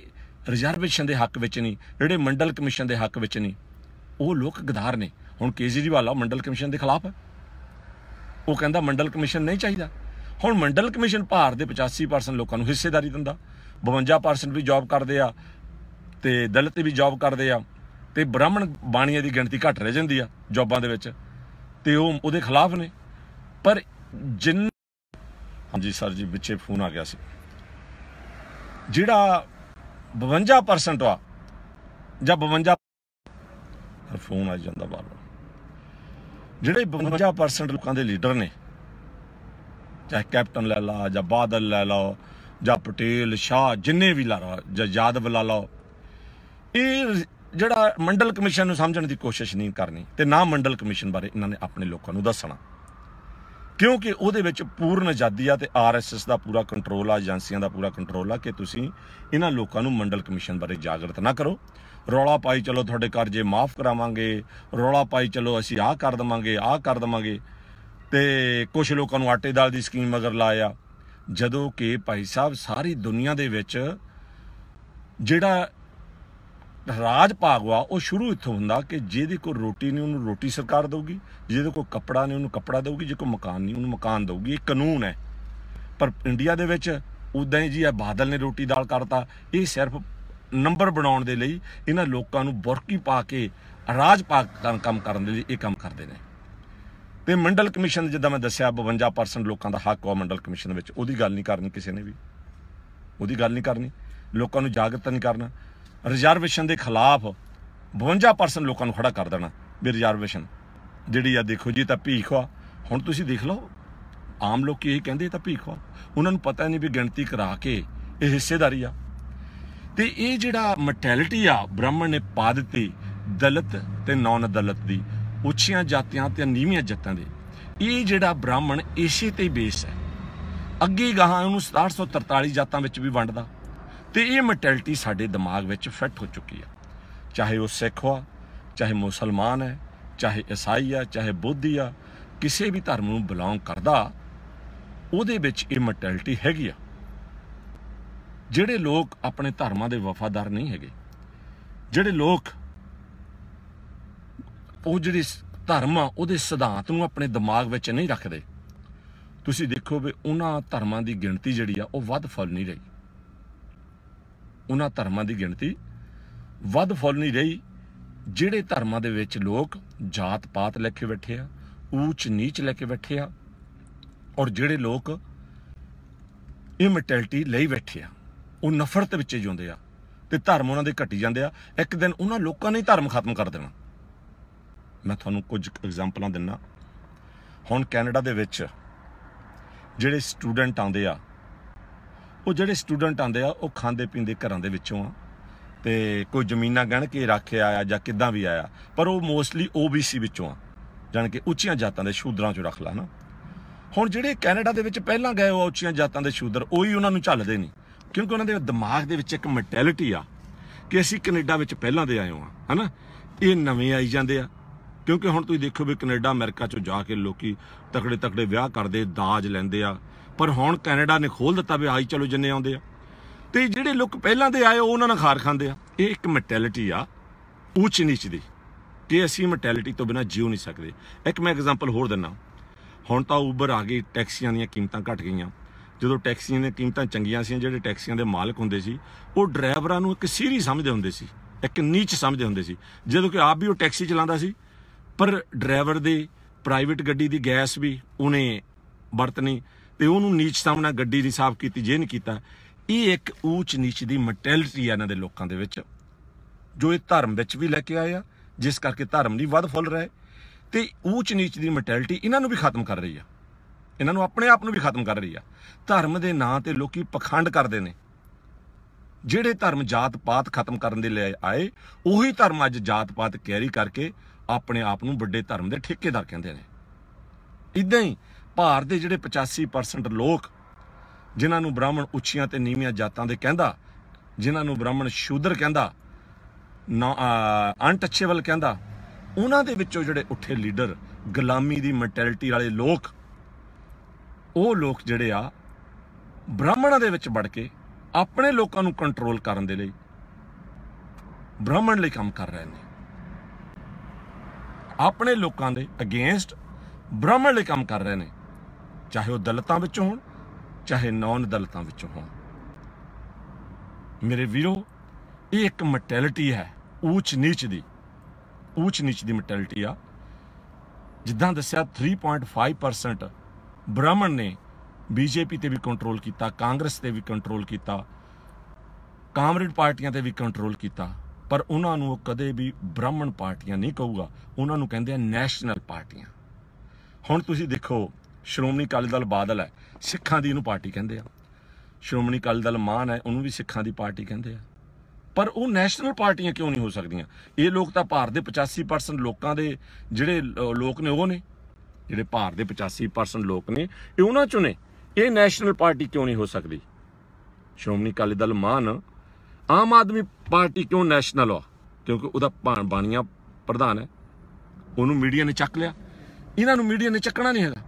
ਰਿਜ਼ਰਵੇਸ਼ਨ ਦੇ ਹੱਕ ਵਿੱਚ ਨਹੀਂ ਜਿਹੜੇ ਮੰਡਲ ਕਮਿਸ਼ਨ ਦੇ ਹੱਕ ਵਿੱਚ ਨਹੀਂ ਉਹ ਲੋਕ ਗਧਾਰ ਨੇ ਹੁਣ ਕੇਜਰੀਵਾਲ ਆ ਮੰਡਲ ਕਮਿਸ਼ਨ ਦੇ ਖਿਲਾਫ ਹੈ ਉਹ ਕਹਿੰਦਾ ਮੰਡਲ ਕਮਿਸ਼ਨ ਨਹੀਂ ਚਾਹੀਦਾ ਹੁਣ ਮੰਡਲ ਕਮਿਸ਼ਨ ਭਾਰ ਦੇ 85% ਲੋਕਾਂ ਨੂੰ ਹਿੱਸੇਦਾਰੀ ਦਿੰਦਾ 52% ਵੀ ਜੌਬ ਕਰਦੇ ਆ ਤੇ ਦਲਿਤ ਵੀ ਜੌਬ ਕਰਦੇ ਆ ਤੇ ਬ੍ਰਾਹਮਣ ਬਾਣੀਆਂ ਦੀ ਗਿਣਤੀ ਘਟ ਰਹਿ ਜਾਂਦੀ ਆ ਜੌਬਾਂ ਦੇ ਵਿੱਚ ਤੇ ਉਹ ਉਹਦੇ ਖਿਲਾਫ ਨੇ ਪਰ ਜਿੰਨ ਹਾਂਜੀ ਸਰ ਜੀ ਵਿੱਚੇ ਫੋਨ ਆ ਗਿਆ ਸੀ ਜਿਹੜਾ 52% ਆ ਜਾਂ 52 ਫੋਨ ਆ ਜਾਂਦਾ ਬਾਰ-ਬਾਰ ਜਿਹੜੇ 52% ਲੋਕਾਂ ਦੇ ਲੀਡਰ ਨੇ ਚਾਹੇ ਕੈਪਟਨ ਲੈ ਲਾ ਜਾਂ ਬਾਦਲ ਲੈ ਲਾ ਜਾਂ ਪਟੇਲ ਸ਼ਾਹ ਜਿੰਨੇ ਵੀ ਲਾ ਜਾਂ ਯਾਦਵ ਲਾ ਲਾ ਇਹ ਜਿਹੜਾ ਮੰਡਲ ਕਮਿਸ਼ਨ ਨੂੰ ਸਮਝਣ ਦੀ ਕੋਸ਼ਿਸ਼ ਨਹੀਂ ਕਰਨੀ ਤੇ ਨਾ ਮੰਡਲ ਕਮਿਸ਼ਨ ਬਾਰੇ ਇਹਨਾਂ ਨੇ ਆਪਣੇ ਲੋਕਾਂ ਨੂੰ ਦੱਸਣਾ ਕਿਉਂਕਿ ਉਹਦੇ ਵਿੱਚ ਪੂਰਨ ਆਜ਼ਾਦੀ ਆ ਤੇ ਆਰਐਸਐਸ ਦਾ ਪੂਰਾ ਕੰਟਰੋਲ ਆ ਏਜੰਸੀਆਂ ਦਾ ਪੂਰਾ ਕੰਟਰੋਲ ਆ ਕਿ ਤੁਸੀਂ ਇਹਨਾਂ ਲੋਕਾਂ ਨੂੰ ਮੰਡਲ ਕਮਿਸ਼ਨ ਬਾਰੇ ਜਾਗਰਤ ਨਾ ਕਰੋ ਰੌਲਾ ਪਾਈ ਚਲੋ ਤੁਹਾਡੇ ਕਰਜ਼ੇ ਮਾਫ ਕਰਾਵਾਂਗੇ ਰੌਲਾ ਪਾਈ ਚਲੋ ਅਸੀਂ ਆਹ ਕਰ ਦਵਾਂਗੇ ਆਹ ਕਰ ਦਵਾਂਗੇ ਤੇ ਕੁਝ ਲੋਕਾਂ ਨੂੰ ਆਟੇ ਦਾਲ ਦੀ ਸਕੀਮ ਮਗਰ ਲਾਇਆ ਜਦੋਂ ਕਿ ਭਾਈ ਸਾਹਿਬ ਸਾਰੀ ਦੁਨੀਆ ਦੇ ਵਿੱਚ ਜਿਹੜਾ ਰਾਜ ਭਾਗਵਾ ਉਹ ਸ਼ੁਰੂ ਇੱਥੋਂ ਹੁੰਦਾ ਕਿ ਜਿਹਦੇ ਕੋਲ ਰੋਟੀ ਨਹੀਂ ਉਹਨੂੰ ਰੋਟੀ ਸਰਕਾਰ ਦੇਊਗੀ ਜਿਹਦੇ ਕੋਲ ਕੱਪੜਾ ਨਹੀਂ ਉਹਨੂੰ ਕੱਪੜਾ ਦੇਊਗੀ ਜੇ ਕੋ ਮਕਾਨ ਨਹੀਂ ਉਹਨੂੰ ਮਕਾਨ ਦੇਊਗੀ ਇਹ ਕਾਨੂੰਨ ਹੈ ਪਰ ਇੰਡੀਆ ਦੇ ਵਿੱਚ ਉਦਾਂ ਹੀ ਜੀ ਆ ਬਾਦਲ ਨੇ ਰੋਟੀ ਦਾਲ ਕਰਤਾ ਇਹ ਸਿਰਫ ਨੰਬਰ ਬਣਾਉਣ ਦੇ ਲਈ ਇਹਨਾਂ ਲੋਕਾਂ ਨੂੰ ਬੁਰਕੀ ਪਾ ਕੇ ਰਾਜ ਪਾਕਿਸਤਾਨ ਕੰਮ ਕਰਨ ਦੇ ਲਈ ਇਹ ਕੰਮ ਕਰਦੇ ਨੇ ਤੇ ਮੰਡਲ ਕਮਿਸ਼ਨ ਜਿੱਦਾਂ ਮੈਂ ਦੱਸਿਆ 52% ਲੋਕਾਂ ਦਾ ਹੱਕ ਆ ਮੰਡਲ ਕਮਿਸ਼ਨ ਵਿੱਚ ਉਹਦੀ ਗੱਲ ਨਹੀਂ ਕਰਨੀ ਕਿਸੇ ਨੇ ਵੀ ਉਹਦੀ ਗੱਲ ਨਹੀਂ ਕਰਨੀ ਲੋਕਾਂ ਨੂੰ ਜਾਗਰਤ ਨਹੀਂ ਕਰਨਾ ਰਿਜ਼ਰਵੇਸ਼ਨ ਦੇ ਖਿਲਾਫ 52% ਲੋਕਾਂ ਨੂੰ ਖੜਾ ਕਰ ਦੇਣਾ ਵੀ ਰਿਜ਼ਰਵੇਸ਼ਨ ਜਿਹੜੀ ਆ ਦੇਖੋ ਜੀ ਤਾਂ ਭੀਖ ਆ ਹੁਣ ਤੁਸੀਂ ਦੇਖ ਲਓ ਆਮ ਲੋਕ ਇਹ ਕਹਿੰਦੇ ਤਾਂ ਭੀਖ ਆ ਉਹਨਾਂ ਨੂੰ ਪਤਾ ਨਹੀਂ ਵੀ ਗਿਣਤੀ ਕਰਾ ਕੇ ਇਹ ਹਿੱਸੇਦਾਰੀ ਆ ਤੇ ਇਹ ਜਿਹੜਾ ਮੈਂਟੈਲਿਟੀ ਆ ਬ੍ਰਾਹਮਣ ਨੇ ਪਾ ਦਿੱਤੀ ਦਲਿਤ ਤੇ ਨੌਨ ਦਲਿਤ ਦੀ ਉੱਚੀਆਂ ਜਾਤੀਆਂ ਤੇ ਨੀਵੀਆਂ ਜਾਤਾਂ ਦੇ ਇਹ ਜਿਹੜਾ ਬ੍ਰਾਹਮਣ ਇਸੇ ਤੇ ਬੇਸ ਹੈ ਅੱਗੇ ਗਾਹਾਂ ਉਹਨੂੰ 6743 ਜਾਤਾਂ ਵਿੱਚ ਵੀ ਵੰਡਦਾ ਤੇ ਇਹ ਮੈਂਟੈਲਿਟੀ ਸਾਡੇ ਦਿਮਾਗ ਵਿੱਚ ਫਿੱਟ ਹੋ ਚੁੱਕੀ ਆ ਚਾਹੇ ਉਹ ਸਿੱਖ ਆ ਚਾਹੇ ਮੁਸਲਮਾਨ ਹੈ ਚਾਹੇ ਈਸਾਈ ਆ ਚਾਹੇ ਬੁੱਧੀ ਆ ਕਿਸੇ ਵੀ ਧਰਮ ਨੂੰ ਬਿਲੋਂਗ ਕਰਦਾ ਉਹਦੇ ਵਿੱਚ ਇਹ ਮੈਂਟੈਲਿਟੀ ਹੈਗੀ ਆ ਜਿਹੜੇ ਲੋਕ ਆਪਣੇ ਧਰਮਾਂ ਦੇ ਵਫਾਦਾਰ ਨਹੀਂ ਹੈਗੇ ਜਿਹੜੇ ਲੋਕ ਉਹ ਜਿਹੜੇ ਧਰਮ ਆ ਉਹਦੇ ਸਿਧਾਂਤ ਨੂੰ ਆਪਣੇ ਦਿਮਾਗ ਵਿੱਚ ਨਹੀਂ ਰੱਖਦੇ ਤੁਸੀਂ ਦੇਖੋ ਵੀ ਉਹਨਾਂ ਧਰਮਾਂ ਦੀ ਗਿਣਤੀ ਜਿਹੜੀ ਆ ਉਹ ਵੱਧ ਫੁੱਲ ਨਹੀਂ ਰਹੀ ਉਹਨਾਂ ਧਰਮਾਂ ਦੀ ਗਿਣਤੀ ਵੱਧ ਫੁੱਲ ਨਹੀਂ ਰਹੀ ਜਿਹੜੇ ਧਰਮਾਂ ਦੇ ਵਿੱਚ ਲੋਕ ਜਾਤ ਪਾਤ ਲੈ ਕੇ ਬੈਠੇ ਆ ਊਚ ਨੀਚ ਲੈ ਕੇ ਬੈਠੇ ਆ ਔਰ ਜਿਹੜੇ ਲੋਕ ਇਮੋਰਟੈਲਿਟੀ ਲਈ ਬੈਠੇ ਆ ਉਹ ਨਫ਼ਰਤ ਵਿੱਚ ਜਿਉਂਦੇ ਆ ਤੇ ਧਰਮ ਉਹਨਾਂ ਦੇ ਘਟੀ ਜਾਂਦੇ ਆ ਇੱਕ ਦਿਨ ਉਹਨਾਂ ਲੋਕਾਂ ਨੇ ਧਰਮ ਖਤਮ ਕਰ ਦੇਣਾ ਮੈਂ ਤੁਹਾਨੂੰ ਕੁਝ ਐਗਜ਼ਾਮਪਲਾਂ ਦਿੰਨਾ ਹੁਣ ਕੈਨੇਡਾ ਦੇ ਵਿੱਚ ਜਿਹੜੇ ਸਟੂਡੈਂਟ ਆਉਂਦੇ ਆ ਉਹ ਜਿਹੜੇ ਸਟੂਡੈਂਟ ਆਂਦੇ ਆ ਉਹ ਖਾਂਦੇ ਪੀਂਦੇ ਘਰਾਂ ਦੇ ਵਿੱਚੋਂ ਆ ਤੇ ਕੋਈ ਜ਼ਮੀਨਾਂ ਗਣ ਕੇ ਰੱਖਿਆ ਆ ਜਾਂ ਕਿੱਦਾਂ ਵੀ ਆਇਆ ਪਰ ਉਹ ਮੋਸਟਲੀ OBC ਵਿੱਚੋਂ ਆ ਜਾਨ ਕਿ ਉੱਚੀਆਂ ਜਾਤਾਂ ਦੇ ਸ਼ੂਦਰਾਂ ਚੋਂ ਰੱਖ ਲਾ ਨਾ ਹੁਣ ਜਿਹੜੇ ਕੈਨੇਡਾ ਦੇ ਵਿੱਚ ਪਹਿਲਾਂ ਗਏ ਉਹ ਉੱਚੀਆਂ ਜਾਤਾਂ ਦੇ ਸ਼ੂਦਰ ਉਹੀ ਉਹਨਾਂ ਨੂੰ ਝੱਲਦੇ ਨਹੀਂ ਕਿਉਂਕਿ ਉਹਨਾਂ ਦੇ ਦਿਮਾਗ ਦੇ ਵਿੱਚ ਇੱਕ ਮੈਂਟੈਲਿਟੀ ਆ ਕਿ ਅਸੀਂ ਕੈਨੇਡਾ ਵਿੱਚ ਪਹਿਲਾਂ ਦੇ ਆਏ ਹਾਂ ਹਨਾ ਇਹ ਨਵੇਂ ਆਈ ਜਾਂਦੇ ਆ ਕਿਉਂਕਿ ਹੁਣ ਤੁਸੀਂ ਦੇਖੋ ਵੀ ਕੈਨੇਡਾ ਅਮਰੀਕਾ ਚੋਂ ਜਾ ਕੇ ਲੋਕੀ ਤਕੜੇ ਤਕੜੇ ਵਿਆਹ ਕਰਦੇ ਦਾਜ ਲੈਂਦੇ ਆ ਪਰ ਹੁਣ ਕੈਨੇਡਾ ਨੇ ਖੋਲ ਦਿੱਤਾ ਵੀ ਆਈ ਚਲੋ ਜਿੰਨੇ ਆਉਂਦੇ ਆ ਤੇ ਜਿਹੜੇ ਲੋਕ ਪਹਿਲਾਂ ਦੇ ਆਏ ਉਹਨਾਂ ਨਾਲ ਖਾਰ ਖਾਂਦੇ ਆ ਇਹ ਇੱਕ ਮੈਂਟੈਲਿਟੀ ਆ ਉੱਚ ਨੀਚ ਦੀ ਕਿ ਅਸੀਂ ਮੈਂਟੈਲਿਟੀ ਤੋਂ ਬਿਨਾ ਜੀਉ ਨਹੀਂ ਸਕਦੇ ਇੱਕ ਮੈਂ ਐਗਜ਼ਾਮਪਲ ਹੋਰ ਦਿੰਨਾ ਹੁਣ ਤਾਂ ਉਬਰ ਆ ਗਈ ਟੈਕਸੀਆਂ ਦੀਆਂ ਕੀਮਤਾਂ ਘਟ ਗਈਆਂ ਜਦੋਂ ਟੈਕਸੀਆਂ ਦੀਆਂ ਕੀਮਤਾਂ ਚੰਗੀਆਂ ਸੀ ਜਿਹੜੇ ਟੈਕਸੀਆਂ ਦੇ ਮਾਲਕ ਹੁੰਦੇ ਸੀ ਉਹ ਡਰਾਈਵਰਾਂ ਨੂੰ ਇੱਕ ਸੀਰੀ ਸਮਝਦੇ ਹੁੰਦੇ ਸੀ ਇੱਕ ਨੀਚ ਸਮਝਦੇ ਹੁੰਦੇ ਸੀ ਜਦੋਂ ਕਿ ਆਪ ਵੀ ਉਹ ਟੈਕਸੀ ਚਲਾਉਂਦਾ ਸੀ ਪਰ ਡਰਾਈਵਰ ਦੇ ਪ੍ਰਾਈਵੇਟ ਗੱਡੀ ਦੀ ਗੈਸ ਵੀ ਉਹਨੇ ਵਰਤਨੀ ਪਿਓ ਨੂੰ ਨੀਚ ਸਾਹਮਣਾ ਗੱਡੀ ਨਹੀਂ ਸਾਫ਼ ਕੀਤੀ ਜੇ ਨਹੀਂ ਕੀਤਾ ਇਹ ਇੱਕ ਊਚ ਨੀਚ ਦੀ ਮੈਂਟੈਲਿਟੀ ਆ ਇਹਨਾਂ ਦੇ ਲੋਕਾਂ ਦੇ ਵਿੱਚ ਜੋ ਇਹ ਧਰਮ ਵਿੱਚ ਵੀ ਲੈ ਕੇ ਆਏ ਆ ਜਿਸ ਕਰਕੇ ਧਰਮ ਨਹੀਂ ਵੱਧ ਫੁੱਲ ਰਹੇ ਤੇ ਊਚ ਨੀਚ ਦੀ ਮੈਂਟੈਲਿਟੀ ਇਹਨਾਂ ਨੂੰ ਵੀ ਖਤਮ ਕਰ ਰਹੀ ਆ ਇਹਨਾਂ ਨੂੰ ਆਪਣੇ ਆਪ ਨੂੰ ਵੀ ਖਤਮ ਕਰ ਰਹੀ ਆ ਧਰਮ ਦੇ ਨਾਂ ਤੇ ਲੋਕੀ ਪਖੰਡ ਕਰਦੇ ਨੇ ਜਿਹੜੇ ਧਰਮ ਜਾਤ ਪਾਤ ਖਤਮ ਕਰਨ ਦੇ ਲਈ ਆਏ ਉਹੀ ਧਰਮ ਅੱਜ ਜਾਤ ਪਾਤ ਕੈਰੀ ਕਰਕੇ ਆਪਣੇ ਆਪ ਨੂੰ ਵੱਡੇ ਧਰਮ ਦੇ ਠੇਕੇਦਾਰ ਕਹਿੰਦੇ ਨੇ ਇਦਾਂ ਹੀ ਭਾਰਤ ਦੇ ਜਿਹੜੇ 85% ਲੋਕ ਜਿਨ੍ਹਾਂ ਨੂੰ ਬ੍ਰਾਹਮਣ ਉੱਚੀਆਂ ਤੇ ਨੀਵੀਆਂ ਜਾਤਾਂ ਦੇ ਕਹਿੰਦਾ ਜਿਨ੍ਹਾਂ ਨੂੰ ਬ੍ਰਾਹਮਣ ਸ਼ੂਦਰ ਕਹਿੰਦਾ ਅਨਟਚੇਬਲ ਕਹਿੰਦਾ ਉਹਨਾਂ ਦੇ ਵਿੱਚੋਂ ਜਿਹੜੇ ਉੱਠੇ ਲੀਡਰ ਗੁਲਾਮੀ ਦੀ ਮੈਂਟੈਲਿਟੀ ਵਾਲੇ ਲੋਕ ਉਹ ਲੋਕ ਜਿਹੜੇ ਆ ਬ੍ਰਾਹਮਣਾਂ ਦੇ ਵਿੱਚ ਵੜ ਕੇ ਆਪਣੇ ਲੋਕਾਂ ਨੂੰ ਕੰਟਰੋਲ ਕਰਨ ਦੇ ਲਈ ਬ੍ਰਾਹਮਣ ਲਈ ਕੰਮ ਕਰ ਰਹੇ ਨੇ ਆਪਣੇ ਲੋਕਾਂ ਦੇ ਅਗੇਂਸਟ ਬ੍ਰਾਹਮਣ ਲਈ ਕੰਮ ਕਰ ਰਹੇ ਨੇ ਚਾਹੇ ਉਹ ਦਲਤਾਂ ਵਿੱਚੋਂ ਹੋਣ ਚਾਹੇ ਨੌਨ ਦਲਤਾਂ ਵਿੱਚੋਂ ਹੋਣ ਮੇਰੇ ਵੀਰੋ ਇਹ ਇੱਕ ਮੈਂਟੈਲਿਟੀ ਹੈ ਉੱਚ ਨੀਚ ਦੀ ਉੱਚ ਨੀਚ ਦੀ ਮੈਂਟੈਲਿਟੀ ਆ ਜਿੱਦਾਂ ਦੱਸਿਆ 3.5% ਬ੍ਰਾਹਮਣ ਨੇ ਬੀਜੇਪੀ ਤੇ ਵੀ ਕੰਟਰੋਲ ਕੀਤਾ ਕਾਂਗਰਸ ਤੇ ਵੀ ਕੰਟਰੋਲ ਕੀਤਾ ਕਾਮਰੇਡ ਪਾਰਟੀਆਂ ਤੇ ਵੀ ਕੰਟਰੋਲ ਕੀਤਾ ਪਰ ਉਹਨਾਂ ਨੂੰ ਉਹ ਕਦੇ ਵੀ ਬ੍ਰਾਹਮਣ ਪਾਰਟੀਆਂ ਨਹੀਂ ਕਹੂਗਾ ਉਹਨਾਂ ਨੂੰ ਕਹਿੰਦੇ ਆ ਨੈਸ਼ਨਲ ਪਾਰਟੀਆਂ ਹੁਣ ਤੁਸੀਂ ਦੇਖੋ ਸ਼੍ਰੋਮਣੀ ਅਕਾਲੀ ਦਲ ਬਾਦਲ ਹੈ ਸਿੱਖਾਂ ਦੀ ਇਹਨੂੰ ਪਾਰਟੀ ਕਹਿੰਦੇ ਆ ਸ਼੍ਰੋਮਣੀ ਅਕਾਲੀ ਦਲ ਮਾਨ ਹੈ ਉਹਨੂੰ ਵੀ ਸਿੱਖਾਂ ਦੀ ਪਾਰਟੀ ਕਹਿੰਦੇ ਆ ਪਰ ਉਹ ਨੈਸ਼ਨਲ ਪਾਰਟੀਆਂ ਕਿਉਂ ਨਹੀਂ ਹੋ ਸਕਦੀਆਂ ਇਹ ਲੋਕ ਤਾਂ ਭਾਰਤ ਦੇ 85% ਲੋਕਾਂ ਦੇ ਜਿਹੜੇ ਲੋਕ ਨੇ ਉਹ ਨੇ ਜਿਹੜੇ ਭਾਰਤ ਦੇ 85% ਲੋਕ ਨੇ ਇਹ ਉਹਨਾਂ ਚੋਂ ਨੇ ਇਹ ਨੈਸ਼ਨਲ ਪਾਰਟੀ ਕਿਉਂ ਨਹੀਂ ਹੋ ਸਕਦੀ ਸ਼੍ਰੋਮਣੀ ਅਕਾਲੀ ਦਲ ਮਾਨ ਆਮ ਆਦਮੀ ਪਾਰਟੀ ਕਿਉਂ ਨੈਸ਼ਨਲ ਆ ਕਿਉਂਕਿ ਉਹਦਾ ਬਾਣੀਆਂ ਪ੍ਰਧਾਨ ਹੈ ਉਹਨੂੰ ਮੀਡੀਆ ਨੇ ਚੱਕ ਲਿਆ ਇਹਨਾਂ ਨੂੰ ਮੀਡੀਆ ਨੇ ਚੱਕਣਾ ਨਹੀਂ ਹੈਗਾ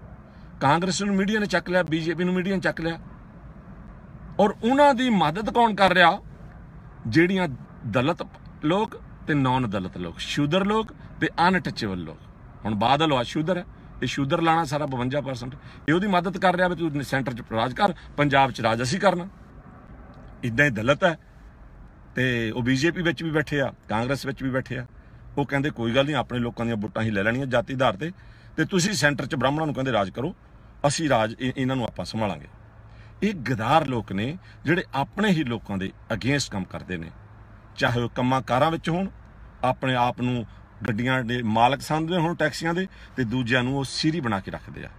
ਕਾਂਗਰਸ ਨੂੰ ਮੀਡੀਆ ਨੇ ਚੱਕ ਲਿਆ ਬੀਜੇਪੀ ਨੂੰ ਮੀਡੀਆ ਨੇ ਚੱਕ ਲਿਆ ਔਰ ਉਹਨਾਂ ਦੀ ਮਦਦ ਕੌਣ ਕਰ ਰਿਹਾ ਜਿਹੜੀਆਂ ਦਲਿਤ ਲੋਕ ਤੇ ਨੌਨ ਦਲਿਤ ਲੋਕ ਸ਼ੂਦਰ ਲੋਕ ਤੇ ਅਨਟਚੇਬਲ ਲੋਕ ਹੁਣ ਬਾਦਲ ਆ ਸ਼ੂਦਰ ਹੈ ਇਹ ਸ਼ੂਦਰ ਲਾਣਾ ਸਾਰਾ 52% ਇਹ ਉਹਦੀ ਮਦਦ ਕਰ ਰਿਹਾ ਵੀ ਤੂੰ ਸੈਂਟਰ ਚ ਰਾਜ ਕਰ ਪੰਜਾਬ ਚ ਰਾਜ ਅਸੀਂ ਕਰਨਾ ਇਦਾਂ ਹੀ ਦਲਿਤ ਹੈ ਤੇ ਉਹ ਬੀਜੇਪੀ ਵਿੱਚ ਵੀ ਬੈਠੇ ਆ ਕਾਂਗਰਸ ਵਿੱਚ ਵੀ ਬੈਠੇ ਆ ਉਹ ਕਹਿੰਦੇ ਕੋਈ ਗੱਲ ਨਹੀਂ ਆਪਣੇ ਲੋਕਾਂ ਦੀਆਂ ਵੋਟਾਂ ਹੀ ਲੈ ਲੈਣੀਆਂ ਜਾਤੀ ਆਧਾਰ ਤੇ ਤੇ ਤੁਸੀਂ ਸੈਂਟਰ ਚ ਬ੍ਰਾਹਮਣਾਂ ਨੂੰ ਕਹਿੰਦੇ ਰਾਜ ਕਰੋ ਅਸੀਂ ਰਾਜ ਇਹਨਾਂ ਨੂੰ ਆਪਾਂ ਸੰਭਾਲਾਂਗੇ ਇਹ ਗਦਾਰ ਲੋਕ ਨੇ ਜਿਹੜੇ ਆਪਣੇ ਹੀ ਲੋਕਾਂ ਦੇ ਅਗੇਂਸਟ ਕੰਮ ਕਰਦੇ ਨੇ ਚਾਹੇ ਉਹ ਕੰਮਾਂ ਕਾਰਾਂ ਵਿੱਚ ਹੋਣ ਆਪਣੇ ਆਪ ਨੂੰ ਗੱਡੀਆਂ ਦੇ ਮਾਲਕ ਸਮਝਦੇ ਹੋਣ ਟੈਕਸੀਆਂ ਦੇ ਤੇ ਦੂਜਿਆਂ ਨੂੰ ਉਹ ਸੀਰੀ ਬਣਾ ਕੇ ਰੱਖਦੇ ਆ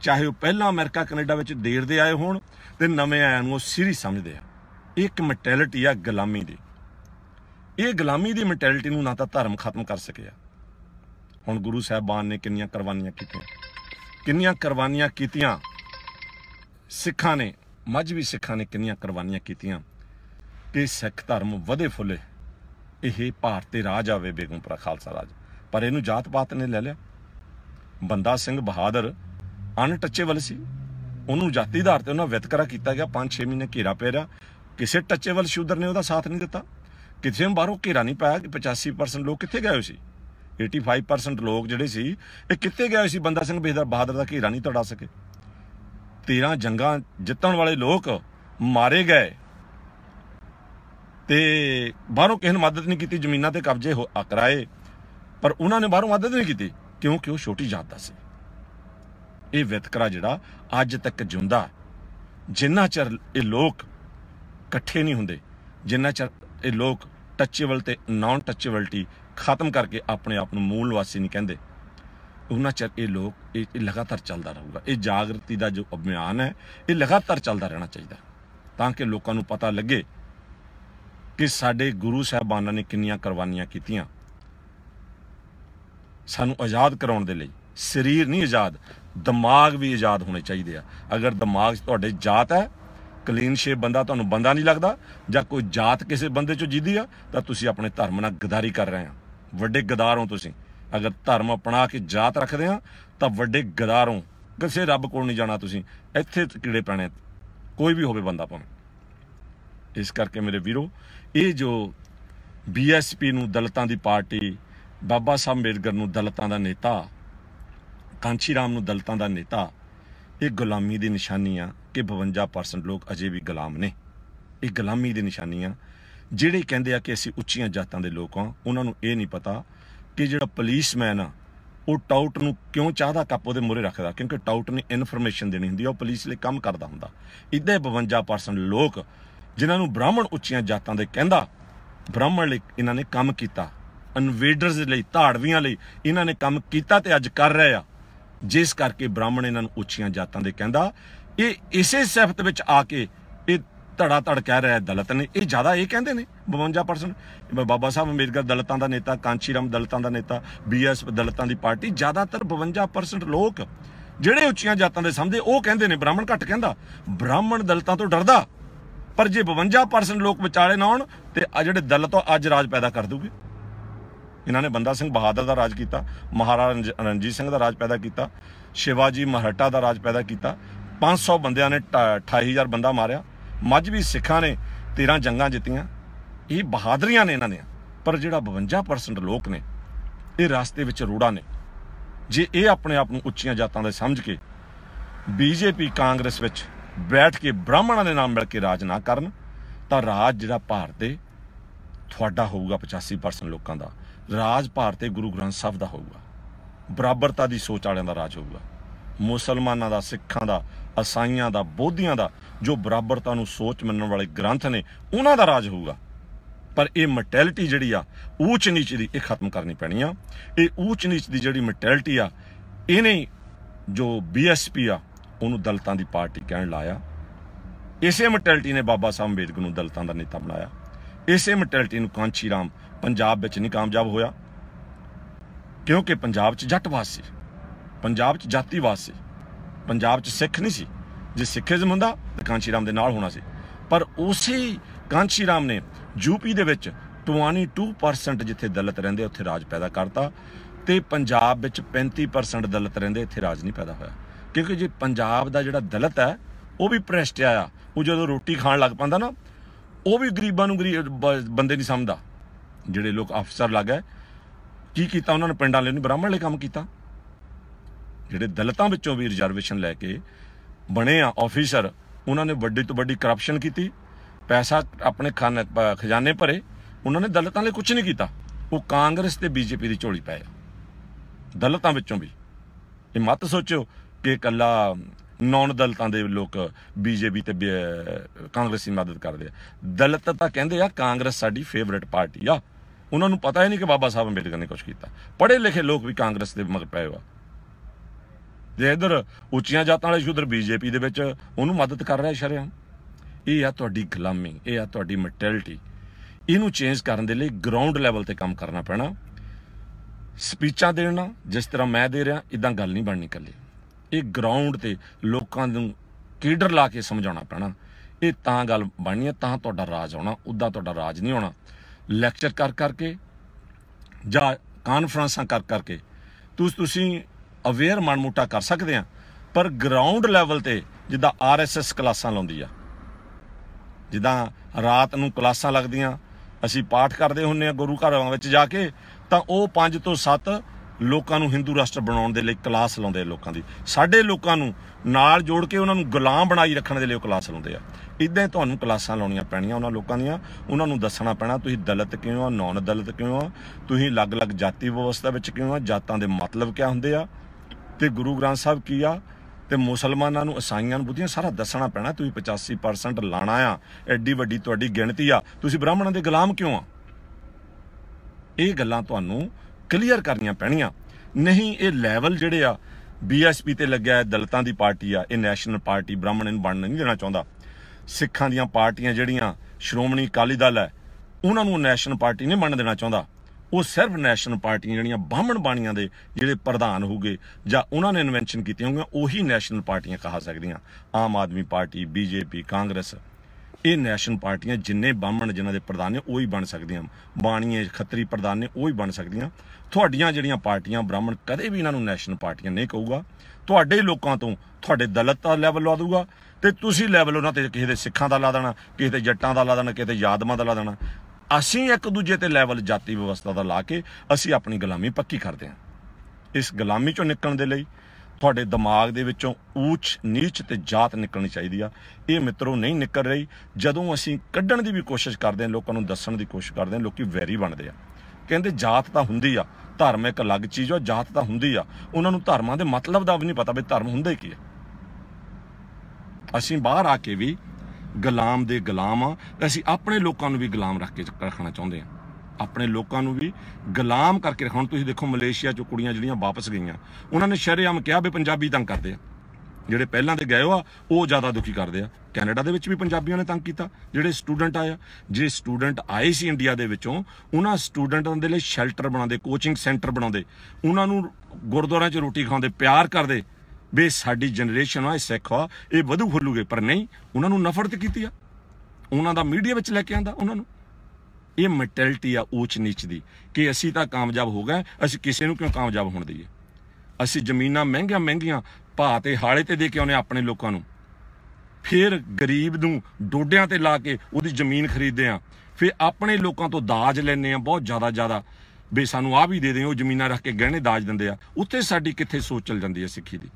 ਚਾਹੇ ਉਹ ਪਹਿਲਾਂ ਅਮਰੀਕਾ ਕੈਨੇਡਾ ਵਿੱਚ ਦੇਰ ਦੇ ਆਏ ਹੋਣ ਤੇ ਨਵੇਂ ਆਇਆਂ ਨੂੰ ਉਹ ਸੀਰੀ ਸਮਝਦੇ ਆ ਇੱਕ ਮੈਂਟੈਲਿਟੀ ਆ ਗੁਲਾਮੀ ਦੀ ਇਹ ਗੁਲਾਮੀ ਦੀ ਮੈਂਟੈਲਿਟੀ ਨੂੰ ਨਾ ਤਾਂ ਧਰਮ ਖਤਮ ਕਰ ਸਕਿਆ ਹੁਣ ਗੁਰੂ ਸਾਹਿਬਾਨ ਨੇ ਕਿੰਨੀਆਂ ਕੁਰਬਾਨੀਆਂ ਕੀਤੀਆਂ ਕਿੰਨੀਆਂ ਕੁਰਬਾਨੀਆਂ ਕੀਤੀਆਂ ਸਿੱਖਾਂ ਨੇ ਮਜਬੀ ਸਿੱਖਾਂ ਨੇ ਕਿੰਨੀਆਂ ਕੁਰਬਾਨੀਆਂ ਕੀਤੀਆਂ ਕਿ ਸਿੱਖ ਧਰਮ ਵਧੇ ਫੁੱਲੇ ਇਹ ਭਾਰਤੀ ਰਾਜ ਆਵੇ ਬੇਗਮਪੁਰਾ ਖਾਲਸਾ ਰਾਜ ਪਰ ਇਹਨੂੰ ਜਾਤ-ਪਾਤ ਨੇ ਲੈ ਲਿਆ ਬੰਦਾ ਸਿੰਘ ਬਹਾਦਰ ਅਨਟੱਚੇਬਲ ਸੀ ਉਹਨੂੰ ਜਾਤੀ ਆਧਾਰ ਤੇ ਉਹਨਾਂ ਵਿਤਕਰਾ ਕੀਤਾ ਗਿਆ 5-6 ਮਹੀਨੇ ਘੇਰਾ ਪੈ ਰਿਹਾ ਕਿਸੇ ਟੱਚੇਬਲ ਸ਼ੂਦਰ ਨੇ ਉਹਦਾ ਸਾਥ ਨਹੀਂ ਦਿੱਤਾ ਕਿਸੇ ਨੂੰ ਬਾਹਰੋਂ ਘੇਰਾ ਨਹੀਂ ਪਾਇਆ ਕਿ 85% ਲੋਕ ਕਿੱਥੇ ਗਏ ਹੋਏ ਸੀ 85% ਲੋਕ ਜਿਹੜੇ ਸੀ ਇਹ ਕਿੱਥੇ ਗਏ ਸੀ ਬੰਦਾ ਸਿੰਘ ਬਹਾਦਰ ਦਾ ਘੇਰਾ ਨਹੀਂ ਤੜਾ ਸਕੇ 13 ਜੰਗਾਂ ਜਿੱਤਣ ਵਾਲੇ ਲੋਕ ਮਾਰੇ ਗਏ ਤੇ ਬਾਹਰੋਂ ਕਿਸੇ ਨੇ ਮਦਦ ਨਹੀਂ ਕੀਤੀ ਜ਼ਮੀਨਾਂ ਤੇ ਕਬਜ਼ੇ ਕਰਾਏ ਪਰ ਉਹਨਾਂ ਨੇ ਬਾਹਰੋਂ ਮਦਦ ਨਹੀਂ ਕੀਤੀ ਕਿਉਂਕਿ ਉਹ ਛੋਟੀ ਜਾਤ ਦਾ ਸੀ ਇਹ ਵਿਤਕਰਾ ਜਿਹੜਾ ਅੱਜ ਤੱਕ ਜਿਉਂਦਾ ਜਿੰਨਾ ਚਿਰ ਇਹ ਲੋਕ ਇਕੱਠੇ ਨਹੀਂ ਹੁੰਦੇ ਜਿੰਨਾ ਚਿਰ ਇਹ ਲੋਕ ਟੱਚੇਬਲ ਤੇ ਨਾਨ ਟੱਚੇਬਿਲਟੀ ਖਤਮ ਕਰਕੇ ਆਪਣੇ ਆਪ ਨੂੰ ਮੂਲ ਵਾਸੀ ਨਹੀਂ ਕਹਿੰਦੇ ਉਹਨਾਂ ਚਿਰ ਇਹ ਲੋਕ ਇਹ ਲਗਾਤਾਰ ਚੱਲਦਾ ਰਹੂਗਾ ਇਹ ਜਾਗਰਤੀ ਦਾ ਜੋ ਅਭਿਆਨ ਹੈ ਇਹ ਲਗਾਤਾਰ ਚੱਲਦਾ ਰਹਿਣਾ ਚਾਹੀਦਾ ਤਾਂ ਕਿ ਲੋਕਾਂ ਨੂੰ ਪਤਾ ਲੱਗੇ ਕਿ ਸਾਡੇ ਗੁਰੂ ਸਾਹਿਬਾਨਾਂ ਨੇ ਕਿੰਨੀਆਂ ਕੁਰਬਾਨੀਆਂ ਕੀਤੀਆਂ ਸਾਨੂੰ ਆਜ਼ਾਦ ਕਰਾਉਣ ਦੇ ਲਈ ਸਰੀਰ ਨਹੀਂ ਆਜ਼ਾਦ ਦਿਮਾਗ ਵੀ ਆਜ਼ਾਦ ਹੋਣੇ ਚਾਹੀਦੇ ਆ ਅਗਰ ਦਿਮਾਗ ਤੁਹਾਡੇ ਜਾਤ ਹੈ ਕਲੀਨ ਸ਼ੇਪ ਬੰਦਾ ਤੁਹਾਨੂੰ ਬੰਦਾ ਨਹੀਂ ਲੱਗਦਾ ਜਾਂ ਕੋਈ ਜਾਤ ਕਿਸੇ ਬੰਦੇ ਚੋਂ ਜਿੱਦੀ ਆ ਤਾਂ ਤੁਸੀਂ ਆਪਣੇ ਧਰਮ ਨਾਲ ਗਦਾਰੀ ਕਰ ਰਹੇ ਆ ਵੱਡੇ ਗਦਾਰ ਹੋ ਤੁਸੀਂ ਅਗਰ ਧਰਮ ਅਪਣਾ ਕੇ ਜਾਤ ਰੱਖਦੇ ਆ ਤਾਂ ਵੱਡੇ ਗਦਾਰ ਹੋ ਕਿਸੇ ਰੱਬ ਕੋਲ ਨਹੀਂ ਜਾਣਾ ਤੁਸੀਂ ਇੱਥੇ ਕੀੜੇ ਪੈਣੇ ਕੋਈ ਵੀ ਹੋਵੇ ਬੰਦਾ ਭਾਵੇਂ ਇਸ ਕਰਕੇ ਮੇਰੇ ਵੀਰੋ ਇਹ ਜੋ ਬੀਐਸਪੀ ਨੂੰ ਦਲਤਾਂ ਦੀ ਪਾਰਟੀ ਬਾਬਾ ਸਾਹਿਬ ਅੰਬੇਦਕਰ ਨੂੰ ਦਲਤਾਂ ਦਾ ਨੇਤਾ ਕਾਂਚੀ ਰਾਮ ਨੂੰ ਦਲਤਾਂ ਦਾ ਨੇਤਾ ਇਹ ਗੁਲਾਮੀ ਦੀ ਨਿਸ਼ਾਨੀ ਆ ਕਿ 52% ਲੋਕ ਅਜੇ ਵੀ ਗੁਲਾਮ ਨੇ ਇਹ ਗੁਲਾਮੀ ਦੀ ਨਿਸ਼ਾਨੀ ਆ ਜਿਹੜੇ ਕਹਿੰਦੇ ਆ ਕਿ ਅਸੀਂ ਉੱਚੀਆਂ ਜਾਤਾਂ ਦੇ ਲੋਕ ਆ ਉਹਨਾਂ ਨੂੰ ਇਹ ਨਹੀਂ ਪਤਾ ਕਿ ਜਿਹੜਾ ਪੁਲਿਸਮੈਨ ਆ ਉਹ ਟਾਊਟ ਨੂੰ ਕਿਉਂ ਚਾਹਦਾ ਕੱਪ ਉਹਦੇ ਮੂਰੇ ਰੱਖਦਾ ਕਿਉਂਕਿ ਟਾਊਟ ਨੇ ਇਨਫੋਰਮੇਸ਼ਨ ਦੇਣੀ ਹੁੰਦੀ ਆ ਉਹ ਪੁਲਿਸ ਲਈ ਕੰਮ ਕਰਦਾ ਹੁੰਦਾ ਇਦਾਂ 52% ਲੋਕ ਜਿਨ੍ਹਾਂ ਨੂੰ ਬ੍ਰਾਹਮਣ ਉੱਚੀਆਂ ਜਾਤਾਂ ਦੇ ਕਹਿੰਦਾ ਬ੍ਰਾਹਮਣ ਲਈ ਇਹਨਾਂ ਨੇ ਕੰਮ ਕੀਤਾ ਇਨਵੇਡਰਸ ਲਈ ਧਾੜਵੀਆਂ ਲਈ ਇਹਨਾਂ ਨੇ ਕੰਮ ਕੀਤਾ ਤੇ ਅੱਜ ਕਰ ਰਹੇ ਆ ਜਿਸ ਕਰਕੇ ਬ੍ਰਾਹਮਣ ਇਹਨਾਂ ਨੂੰ ਉੱਚੀਆਂ ਜਾਤਾਂ ਦੇ ਕਹਿੰਦਾ ਇਹ ਇਸੇ ਸਿਫਤ ਵਿੱਚ ਆ ਕੇ ਧੜਾ ਧੜ ਕਹਿ ਰਿਹਾ ਦਲਤ ਨੇ ਇਹ ਜ਼ਿਆਦਾ ਇਹ ਕਹਿੰਦੇ ਨੇ 52% ਬਾਬਾ ਸਾਹਿਬ ਅੰਬੇਦਕਰ ਦਲਤਾਂ ਦਾ ਨੇਤਾ ਕਾਂਚੀਰਾਮ ਦਲਤਾਂ ਦਾ ਨੇਤਾ ਬੀਐਸ ਦਲਤਾਂ ਦੀ ਪਾਰਟੀ ਜ਼ਿਆਦਾਤਰ 52% ਲੋਕ ਜਿਹੜੇ ਉੱਚੀਆਂ ਜਾਤਾਂ ਦੇ ਸਮਝਦੇ ਉਹ ਕਹਿੰਦੇ ਨੇ ਬ੍ਰਾਹਮਣ ਘੱਟ ਕਹਿੰਦਾ ਬ੍ਰਾਹਮਣ ਦਲਤਾਂ ਤੋਂ ਡਰਦਾ ਪਰ ਜੇ 52% ਲੋਕ ਵਿਚਾਲੇ ਨਾ ਹੋਣ ਤੇ ਆ ਜਿਹੜੇ ਦਲਿਤ ਅੱਜ ਰਾਜ ਪੈਦਾ ਕਰ ਦੂਗੇ ਇਹਨਾਂ ਨੇ ਬੰਦਾ ਸਿੰਘ ਬਹਾਦਰ ਦਾ ਰਾਜ ਕੀਤਾ ਮਹਾਰਾਜਾ ਰਣਜੀਤ ਸਿੰਘ ਦਾ ਰਾਜ ਪੈਦਾ ਕੀਤਾ ਸ਼ਿਵਾਜੀ ਮਹਰਟਾ ਦਾ ਰਾਜ ਪੈਦਾ ਕੀਤਾ 500 ਬੰਦਿਆਂ ਨੇ 28000 ਬੰਦਾ ਮਾਰਿਆ ਮੱਝ ਵੀ ਸਿੱਖਾਂ ਨੇ 13 ਜੰਗਾਂ ਜਿੱਤੀਆਂ ਇਹ ਬਹਾਦਰੀਆਂ ਨੇ ਇਹਨਾਂ ਦੇ ਪਰ ਜਿਹੜਾ 52% ਲੋਕ ਨੇ ਇਹ ਰਸਤੇ ਵਿੱਚ ਰੋੜਾ ਨੇ ਜੇ ਇਹ ਆਪਣੇ ਆਪ ਨੂੰ ਉੱਚੀਆਂ ਜਾਤਾਂ ਦੇ ਸਮਝ ਕੇ ਬੀਜੇਪੀ ਕਾਂਗਰਸ ਵਿੱਚ ਬੈਠ ਕੇ ਬ੍ਰਾਹਮਣਾਂ ਦੇ ਨਾਮ ਮਿਲ ਕੇ ਰਾਜ ਨਾ ਕਰਨ ਤਾਂ ਰਾਜ ਜਿਹੜਾ ਭਾਰਤ ਦੇ ਤੁਹਾਡਾ ਹੋਊਗਾ 85% ਲੋਕਾਂ ਦਾ ਰਾਜ ਭਾਰਤ ਦੇ ਗੁਰੂ ਗ੍ਰੰਥ ਸਾਹਿਬ ਦਾ ਹੋਊਗਾ ਬਰਾਬਰਤਾ ਦੀ ਸੋਚ ਵਾਲਿਆਂ ਦਾ ਰਾਜ ਹੋਊਗਾ ਮੁਸਲਮਾਨਾਂ ਦਾ ਸਿੱਖਾਂ ਦਾ ਅਸਾਈਆਂ ਦਾ ਬੋਧੀਆਂ ਦਾ ਜੋ ਬਰਾਬਰਤਾ ਨੂੰ ਸੋਚ ਮੰਨਣ ਵਾਲੇ ਗ੍ਰੰਥ ਨੇ ਉਹਨਾਂ ਦਾ ਰਾਜ ਹੋਊਗਾ ਪਰ ਇਹ ਮੈਟੈਲਿਟੀ ਜਿਹੜੀ ਆ ਊਚ ਨੀਚ ਦੀ ਇਹ ਖਤਮ ਕਰਨੀ ਪੈਣੀ ਆ ਇਹ ਊਚ ਨੀਚ ਦੀ ਜਿਹੜੀ ਮੈਟੈਲਿਟੀ ਆ ਇਹਨੇ ਜੋ ਬੀਐਸਪੀ ਆ ਉਹਨੂੰ ਦਲਤਾਂ ਦੀ ਪਾਰਟੀ ਕਹਿਣ ਲਾਇਆ ਇਸੇ ਮੈਟੈਲਿਟੀ ਨੇ ਬਾਬਾ ਸਾਹਿਬ ਅੰਬੇਦਕਰ ਨੂੰ ਦਲਤਾਂ ਦਾ ਨੇਤਾ ਬਣਾਇਆ ਇਸੇ ਮੈਟੈਲਿਟੀ ਨੂੰ ਕਾਂਚੀ ਰਾਮ ਪੰਜਾਬ ਵਿੱਚ ਨਹੀਂ ਕਾਮਯਾਬ ਹੋਇਆ ਕਿਉਂਕਿ ਪੰਜਾਬ 'ਚ ਜੱਟ ਵਾਸੀ ਪੰਜਾਬ 'ਚ ਜਾਤੀ ਵਾਸੀ ਪੰਜਾਬ 'ਚ ਸਿੱਖ ਨਹੀਂ ਸੀ ਜੇ ਜਮ ਹੁੰਦਾ ਤਾਂ ਕਾਂਚੀਰਾਮ ਰਾਮ ਦੇ ਨਾਲ ਹੋਣਾ ਸੀ ਪਰ ਉਸੇ ਕਾਂਚੀਰਾਮ ਰਾਮ ਨੇ ਯੂਪੀ ਦੇ ਵਿੱਚ 22% ਜਿੱਥੇ ਦਲਿਤ ਰਹਿੰਦੇ ਉੱਥੇ ਰਾਜ ਪੈਦਾ ਕਰਤਾ ਤੇ ਪੰਜਾਬ ਵਿੱਚ 35% ਦਲਿਤ ਰਹਿੰਦੇ ਇੱਥੇ ਰਾਜ ਨਹੀਂ ਪੈਦਾ ਹੋਇਆ ਕਿਉਂਕਿ ਜੇ ਪੰਜਾਬ ਦਾ ਜਿਹੜਾ ਦਲਿਤ ਹੈ ਉਹ ਵੀ ਪ੍ਰੈਸਟ ਆ ਉਹ ਜਦੋਂ ਰੋਟੀ ਖਾਣ ਲੱਗ ਪੰਦਾ ਨਾ ਉਹ ਵੀ ਗਰੀਬਾਂ ਨੂੰ ਗਰੀਬ ਬੰਦੇ ਨਹੀਂ ਸਮਝਦਾ ਜਿਹੜੇ ਲੋਕ ਅਫਸਰ ਲੱਗ ਗਏ ਕੀ ਕੀਤਾ ਉਹਨਾਂ ਨੇ ਪਿੰਡਾਂ ਲਈ ਨਹੀਂ ਬ੍ਰਾਹਮਣ ਲਈ ਕੰਮ ਕੀਤਾ ਜਿਹੜੇ ਦਲਤਾਂ ਵਿੱਚੋਂ ਵੀ ਰਿਜ਼ਰਵੇਸ਼ਨ ਲੈ ਕੇ ਬਣੇ ਆ ਆਫੀਸਰ ਉਹਨਾਂ ਨੇ ਵੱਡੀ ਤੋਂ ਵੱਡੀ ਕਰਪਸ਼ਨ ਕੀਤੀ ਪੈਸਾ ਆਪਣੇ ਖਾਨ ਖਜ਼ਾਨੇ ਭਰੇ ਉਹਨਾਂ ਨੇ ਦਲਤਾਂ ਲਈ ਕੁਝ ਨਹੀਂ ਕੀਤਾ ਉਹ ਕਾਂਗਰਸ ਤੇ ਬੀਜੇਪੀ ਦੀ ਝੋਲੀ ਪਏ ਦਲਤਾਂ ਵਿੱਚੋਂ ਵੀ ਇਹ ਮਤ ਸੋਚਿਓ ਕਿ ਇਕੱਲਾ ਨੌਨ ਦਲਤਾਂ ਦੇ ਲੋਕ ਬੀਜੇਪੀ ਤੇ ਕਾਂਗਰਸ ਦੀ ਮਦਦ ਕਰਦੇ ਆ ਦਲਤ ਤਾਂ ਕਹਿੰਦੇ ਆ ਕਾਂਗਰਸ ਸਾਡੀ ਫੇਵਰਿਟ ਪਾਰਟੀ ਆ ਉਹਨਾਂ ਨੂੰ ਪਤਾ ਹੀ ਨਹੀਂ ਕਿ ਬਾਬਾ ਸਾਹਿਬ ਅੰਬੇਦਕਰ ਨੇ ਕੁਝ ਕੀਤਾ ਪੜ੍ਹੇ ਲਿਖੇ ਲੋਕ ਵੀ ਕਾਂਗਰਸ ਦੇ ਮਗਰ ਪਏ ਹੋਏ ਆ ਜੇ ਇਧਰ ਉੱਚੀਆਂ ਜਾਤਾਂ ਵਾਲੇ ਉਧਰ ਬੀਜੇਪੀ ਦੇ ਵਿੱਚ ਉਹਨੂੰ ਮਦਦ ਕਰ ਰਿਹਾ ਸ਼ਰਿਆਂ ਇਹ ਆ ਤੁਹਾਡੀ ਗਲਾਮੀ ਇਹ ਆ ਤੁਹਾਡੀ ਮੈਂਟੈਲਿਟੀ ਇਹਨੂੰ ਚੇਂਜ ਕਰਨ ਦੇ ਲਈ ਗਰਾਊਂਡ ਲੈਵਲ ਤੇ ਕੰਮ ਕਰਨਾ ਪੈਣਾ ਸਪੀਚਾਂ ਦੇਣਾ ਜਿਸ ਤਰ੍ਹਾਂ ਮੈਂ ਦੇ ਰਿਹਾ ਇਦਾਂ ਗੱਲ ਨਹੀਂ ਬਣਨੀ ਕੱਲੀ ਇਹ ਗਰਾਊਂਡ ਤੇ ਲੋਕਾਂ ਨੂੰ ਕੀਡਰ ਲਾ ਕੇ ਸਮਝਾਉਣਾ ਪੈਣਾ ਇਹ ਤਾਂ ਗੱਲ ਬਣਨੀ ਹੈ ਤਾਂ ਤੁਹਾਡਾ ਰਾਜ ਆਉਣਾ ਉਦਾਂ ਤੁਹਾਡਾ ਰਾਜ ਨਹੀਂ ਆਉਣਾ ਲੈਕਚਰ ਕਰ ਕਰਕੇ ਜਾਂ ਕਾਨਫਰੰਸਾਂ ਕਰ ਕਰਕੇ ਤੁਸੀਂ ਅਵੇਅਰ ਮਨਮੂਟਾ ਕਰ ਸਕਦੇ ਆ ਪਰ ਗਰਾਊਂਡ ਲੈਵਲ ਤੇ ਜਿੱਦਾਂ ਆਰਐਸਐਸ ਕਲਾਸਾਂ ਲਾਉਂਦੀ ਆ ਜਿੱਦਾਂ ਰਾਤ ਨੂੰ ਕਲਾਸਾਂ ਲੱਗਦੀਆਂ ਅਸੀਂ ਪਾਠ ਕਰਦੇ ਹੁੰਨੇ ਆ ਗੁਰੂ ਘਰਾਂ ਵਿੱਚ ਜਾ ਕੇ ਤਾਂ ਉਹ 5 ਤੋਂ 7 ਲੋਕਾਂ ਨੂੰ ਹਿੰਦੂ ਰਾਸ਼ਟਰ ਬਣਾਉਣ ਦੇ ਲਈ ਕਲਾਸ ਲਾਉਂਦੇ ਆ ਲੋਕਾਂ ਦੀ ਸਾਡੇ ਲੋਕਾਂ ਨੂੰ ਨਾਲ ਜੋੜ ਕੇ ਉਹਨਾਂ ਨੂੰ ਗੁਲਾਮ ਬਣਾਈ ਰੱਖਣ ਦੇ ਲਈ ਉਹ ਕਲਾਸ ਲਾਉਂਦੇ ਆ ਇਦਾਂ ਤੁਹਾਨੂੰ ਕਲਾਸਾਂ ਲਾਉਣੀਆਂ ਪੈਣੀਆਂ ਉਹਨਾਂ ਲੋਕਾਂ ਦੀਆਂ ਉਹਨਾਂ ਨੂੰ ਦੱਸਣਾ ਪੈਣਾ ਤੁਸੀਂ ਦਲਿਤ ਕਿਉਂ ਆ ਨੌਨ ਦਲਿਤ ਕਿਉਂ ਆ ਤੁਸੀਂ ਅਲੱਗ-ਅਲੱਗ ਜਾਤੀ ਵਿਵਸਥਾ ਵਿੱਚ ਕਿਉਂ ਆ ਜਾਤਾਂ ਦੇ ਮਤਲਬ ਕੀ ਹੁੰਦੇ ਆ ਤੇ ਗੁਰੂ ਗ੍ਰੰਥ ਸਾਹਿਬ ਕੀ ਆ ਤੇ ਮੁਸਲਮਾਨਾਂ ਨੂੰ ਈਸਾਈਆਂ ਨੂੰ ਬੁੱਧੀਆਂ ਸਾਰਾ ਦੱਸਣਾ ਪੈਣਾ ਤੁਸੀਂ 85% ਲਾਣਾ ਆ ਐਡੀ ਵੱਡੀ ਤੁਹਾਡੀ ਗਿਣਤੀ ਆ ਤੁਸੀਂ ਬ੍ਰਾਹਮਣਾਂ ਦੇ ਗੁਲਾਮ ਕਿਉਂ ਆ ਇਹ ਗੱਲਾਂ ਤੁਹਾਨੂੰ ਕਲੀਅਰ ਕਰਨੀਆਂ ਪੈਣੀਆਂ ਨਹੀਂ ਇਹ ਲੈਵਲ ਜਿਹੜੇ ਆ ਬੀਐਸਪੀ ਤੇ ਲੱਗਿਆ ਹੈ ਦਲਤਾਂ ਦੀ ਪਾਰਟੀ ਆ ਇਹ ਨੈਸ਼ਨਲ ਪਾਰਟੀ ਬ੍ਰਾਹਮਣ ਨੂੰ ਬਣਨ ਨਹੀਂ ਦੇਣਾ ਚਾਹੁੰਦਾ ਸਿੱਖਾਂ ਦੀਆਂ ਪਾਰਟੀਆਂ ਜਿਹੜੀਆਂ ਸ਼੍ਰੋਮਣੀ ਅਕਾਲੀ ਦਲ ਹੈ ਉਹਨਾਂ ਨੂੰ ਨੈਸ਼ਨਲ ਪਾਰਟੀ ਨਹੀਂ ਬਣਨ ਦੇਣਾ ਚਾਹੁੰਦਾ ਉਹ ਸਿਰਫ ਨੈਸ਼ਨਲ ਪਾਰਟੀਆਂ ਜਿਹੜੀਆਂ ਬਾਹਮਣ ਬਾਣੀਆਂ ਦੇ ਜਿਹੜੇ ਪ੍ਰਧਾਨ ਹੋਗੇ ਜਾਂ ਉਹਨਾਂ ਨੇ ਇਨਵੈਂਸ਼ਨ ਕੀਤੀ ਹੋਗੀਆਂ ਉਹੀ ਨੈਸ਼ਨਲ ਪਾਰਟੀਆਂ ਕਹਾ ਸਕਦੀਆਂ Aam Aadmi Party BJP Congress ਇਹ ਨੈਸ਼ਨਲ ਪਾਰਟੀਆਂ ਜਿੰਨੇ ਬਾਹਮਣ ਜਿਨ੍ਹਾਂ ਦੇ ਪ੍ਰਧਾਨ ਨੇ ਉਹੀ ਬਣ ਸਕਦੀਆਂ ਬਾਣੀਏ ਖੱਤਰੀ ਪ੍ਰਧਾਨ ਨੇ ਉਹੀ ਬਣ ਸਕਦੀਆਂ ਤੁਹਾਡੀਆਂ ਜਿਹੜੀਆਂ ਪਾਰਟੀਆਂ ਬ੍ਰਾਹਮਣ ਕਦੇ ਵੀ ਇਹਨਾਂ ਨੂੰ ਨੈਸ਼ਨਲ ਪਾਰਟੀਆਂ ਨਹੀਂ ਕਹੂਗਾ ਤੁਹਾਡੇ ਲੋਕਾਂ ਤੋਂ ਤੁਹਾਡੇ ਦਲਿਤ ਦਾ ਲੈਵਲ ਲਾ ਦੂਗਾ ਤੇ ਤੁਸੀਂ ਲੈਵਲ ਉਹਨਾਂ ਤੇ ਕਿਸੇ ਦੇ ਸਿੱਖਾਂ ਦਾ ਲਾ ਦੇਣਾ ਕਿਸੇ ਤੇ ਜੱਟਾਂ ਦਾ ਲਾ ਦੇਣਾ ਕਿਸੇ ਤੇ ਯਾਦਮਾਂ ਦਾ ਲਾ ਦੇਣਾ ਅਸੀਂ ਇੱਕ ਦੂਜੇ ਤੇ ਲੈਵਲ ਜਾਤੀ ਵਿਵਸਥਾ ਦਾ ਲਾ ਕੇ ਅਸੀਂ ਆਪਣੀ ਗੁਲਾਮੀ ਪੱਕੀ ਕਰਦੇ ਹਾਂ ਇਸ ਗੁਲਾਮੀ ਚੋਂ ਨਿਕਲਣ ਦੇ ਲਈ ਤੁਹਾਡੇ ਦਿਮਾਗ ਦੇ ਵਿੱਚੋਂ ਊਚ ਨੀਚ ਤੇ ਜਾਤ ਨਿਕਲਣੀ ਚਾਹੀਦੀ ਆ ਇਹ ਮਿੱਤਰੋ ਨਹੀਂ ਨਿਕਲ ਰਹੀ ਜਦੋਂ ਅਸੀਂ ਕੱਢਣ ਦੀ ਵੀ ਕੋਸ਼ਿਸ਼ ਕਰਦੇ ਹਾਂ ਲੋਕਾਂ ਨੂੰ ਦੱਸਣ ਦੀ ਕੋਸ਼ਿਸ਼ ਕਰਦੇ ਹਾਂ ਲੋਕੀ ਵੈਰੀ ਬਣਦੇ ਆ ਕਹਿੰਦੇ ਜਾਤ ਤਾਂ ਹੁੰਦੀ ਆ ਧਰਮ ਇੱਕ ਅਲੱਗ ਚੀਜ਼ ਆ ਜਾਤ ਤਾਂ ਹੁੰਦੀ ਆ ਉਹਨਾਂ ਨੂੰ ਧਰਮਾਂ ਦੇ ਮਤਲਬ ਦਾ ਵੀ ਨਹੀਂ ਪਤਾ ਵੀ ਧਰਮ ਹੁੰਦਾ ਕੀ ਆ ਅਸੀਂ ਬਾਹਰ ਆ ਕੇ ਵੀ ਗੁਲਾਮ ਦੇ ਗੁਲਾਮ ਆ ਅਸੀਂ ਆਪਣੇ ਲੋਕਾਂ ਨੂੰ ਵੀ ਗੁਲਾਮ ਰੱਖ ਕੇ ਰੱਖਣਾ ਚਾਹੁੰਦੇ ਆ ਆਪਣੇ ਲੋਕਾਂ ਨੂੰ ਵੀ ਗੁਲਾਮ ਕਰਕੇ ਰੱਖਣ ਤੁਸੀਂ ਦੇਖੋ ਮਲੇਸ਼ੀਆ ਚੋਂ ਕੁੜੀਆਂ ਜਿਹੜੀਆਂ ਵਾਪਸ ਗਈਆਂ ਉਹਨਾਂ ਨੇ ਸ਼ਰਿਆਮ ਕਿਹਾ ਵੀ ਪੰਜਾਬੀ ਤੰਗ ਕਰਦੇ ਆ ਜਿਹੜੇ ਪਹਿਲਾਂ ਤੇ ਗਏ ਆ ਉਹ ਜ਼ਿਆਦਾ ਦੁਖੀ ਕਰਦੇ ਆ ਕੈਨੇਡਾ ਦੇ ਵਿੱਚ ਵੀ ਪੰਜਾਬੀਆਂ ਨੇ ਤੰਗ ਕੀਤਾ ਜਿਹੜੇ ਸਟੂਡੈਂਟ ਆਇਆ ਜਿਹੜੇ ਸਟੂਡੈਂਟ ਆਏ ਸੀ ਇੰਡੀਆ ਦੇ ਵਿੱਚੋਂ ਉਹਨਾਂ ਸਟੂਡੈਂਟਾਂ ਦੇ ਲਈ ਸ਼ੈਲਟਰ ਬਣਾਉਂਦੇ ਕੋਚਿੰਗ ਸੈਂਟਰ ਬਣਾਉਂਦੇ ਉਹਨਾਂ ਨੂੰ ਗੁਰਦੁਆਰਿਆਂ 'ਚ ਰੋਟੀ ਖਾਉਂਦੇ ਪਿਆਰ ਕਰਦੇ ਵੀ ਸਾਡੀ ਜਨਰੇਸ਼ਨ ਆ ਸਿੱਖ ਆ ਇਹ ਵਧੂ ਖੋਲੂਗੇ ਪਰ ਨਹੀਂ ਉਹਨਾਂ ਨੂੰ ਨਫ਼ਰਤ ਕੀਤੀ ਆ ਉਹਨਾਂ ਦਾ ਮੀਡੀਆ ਵਿੱਚ ਲੈ ਕੇ ਆਂਦਾ ਉਹਨਾਂ ਨੂੰ ਇਹ ਮੈਂਟੈਲਿਟੀ ਆ ਉੱਚ ਨੀਚ ਦੀ ਕਿ ਅਸੀਂ ਤਾਂ ਕਾਮਯਾਬ ਹੋ ਗਏ ਅਸੀਂ ਕਿਸੇ ਨੂੰ ਕਿਉਂ ਕਾਮਯਾਬ ਹੋਣ ਦਈਏ ਅਸੀਂ ਜ਼ਮੀਨਾਂ ਮਹਿੰਗੀਆਂ ਮਹਿੰਗੀਆਂ ਭਾ ਤੇ ਹਾਲੇ ਤੇ ਦੇ ਕੇ ਆਉਨੇ ਆਪਣੇ ਲੋਕਾਂ ਨੂੰ ਫਿਰ ਗਰੀਬ ਨੂੰ ਡੋਡਿਆਂ ਤੇ ਲਾ ਕੇ ਉਹਦੀ ਜ਼ਮੀਨ ਖਰੀਦਦੇ ਆ ਫਿਰ ਆਪਣੇ ਲੋਕਾਂ ਤੋਂ ਦਾਜ ਲੈਨੇ ਆ ਬਹੁਤ ਜ਼ਿਆਦਾ ਜ਼ਿਆਦਾ ਵੀ ਸਾਨੂੰ ਆ ਵੀ ਦੇ ਦੇ ਉਹ ਜ਼ਮੀਨਾਂ ਰੱਖ ਕੇ ਗਹਿਣੇ ਦਾਜ ਦਿੰਦੇ ਆ ਉੱਥੇ ਸਾਡੀ ਕਿੱਥੇ ਸੋਚ ਚੱਲ ਜਾਂਦੀ ਹੈ ਸਿੱਖੀ ਦੀ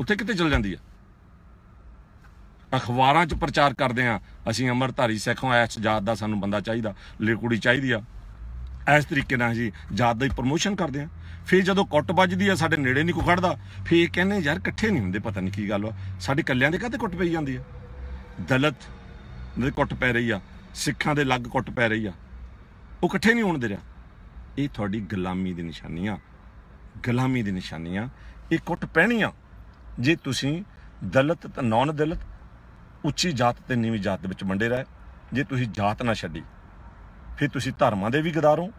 ਉੱਥੇ ਕਿਤੇ ਚਲ ਜਾਂਦੀ ਆ ਅਖਬਾਰਾਂ 'ਚ ਪ੍ਰਚਾਰ ਕਰਦੇ ਆ ਅਸੀਂ ਅਮਰਧਾਰੀ ਸਿੱਖੋਂ ਐਸ ਜਾਤ ਦਾ ਸਾਨੂੰ ਬੰਦਾ ਚਾਹੀਦਾ ਕੁੜੀ ਚਾਹੀਦੀ ਆ ਐਸ ਤਰੀਕੇ ਨਾਲ ਜੀ ਜਾਤ ਦੀ ਪ੍ਰਮੋਸ਼ਨ ਕਰਦੇ ਆ ਫਿਰ ਜਦੋਂ ਕੁੱਟ ਵੱਜਦੀ ਆ ਸਾਡੇ ਨੇੜੇ ਨਹੀਂ ਕੋਈ ਖੜਦਾ ਫਿਰ ਕਹਿੰਦੇ ਯਾਰ ਇਕੱਠੇ ਨਹੀਂ ਹੁੰਦੇ ਪਤਾ ਨਹੀਂ ਕੀ ਗੱਲ ਆ ਸਾਡੇ ਕੱਲਿਆਂ ਦੇ ਕਾਹਤੇ ਕੁੱਟ ਪਈ ਜਾਂਦੀ ਆ ਦਲਤ ਦੇ ਕੁੱਟ ਪੈ ਰਹੀ ਆ ਸਿੱਖਾਂ ਦੇ ਲੱਗ ਕੁੱਟ ਪੈ ਰਹੀ ਆ ਉਹ ਇਕੱਠੇ ਨਹੀਂ ਹੋਣ ਦੇ ਰਿਹਾ ਇਹ ਤੁਹਾਡੀ ਗੁਲਾਮੀ ਦੀ ਨਿਸ਼ਾਨੀਆਂ ਗੁਲਾਮੀ ਦੀ ਨਿਸ਼ਾਨੀਆਂ ਇਹ ਕੁੱਟ ਪੈਣੀਆਂ ਜੇ ਤੁਸੀਂ ਦਲਿਤ ਤੇ ਨੌਨ ਦਲਿਤ ਉੱਚੀ ਜਾਤ ਤੇ ਨੀਵੀਂ ਜਾਤ ਦੇ ਵਿੱਚ ਵੰਡੇ ਰਹੇ ਜੇ ਤੁਸੀਂ ਜਾਤ ਨਾ ਛੱਡੀ ਫਿਰ ਤੁਸੀਂ ਧਰਮਾਂ ਦੇ ਵੀ ਗਦਾਰ ਹੋ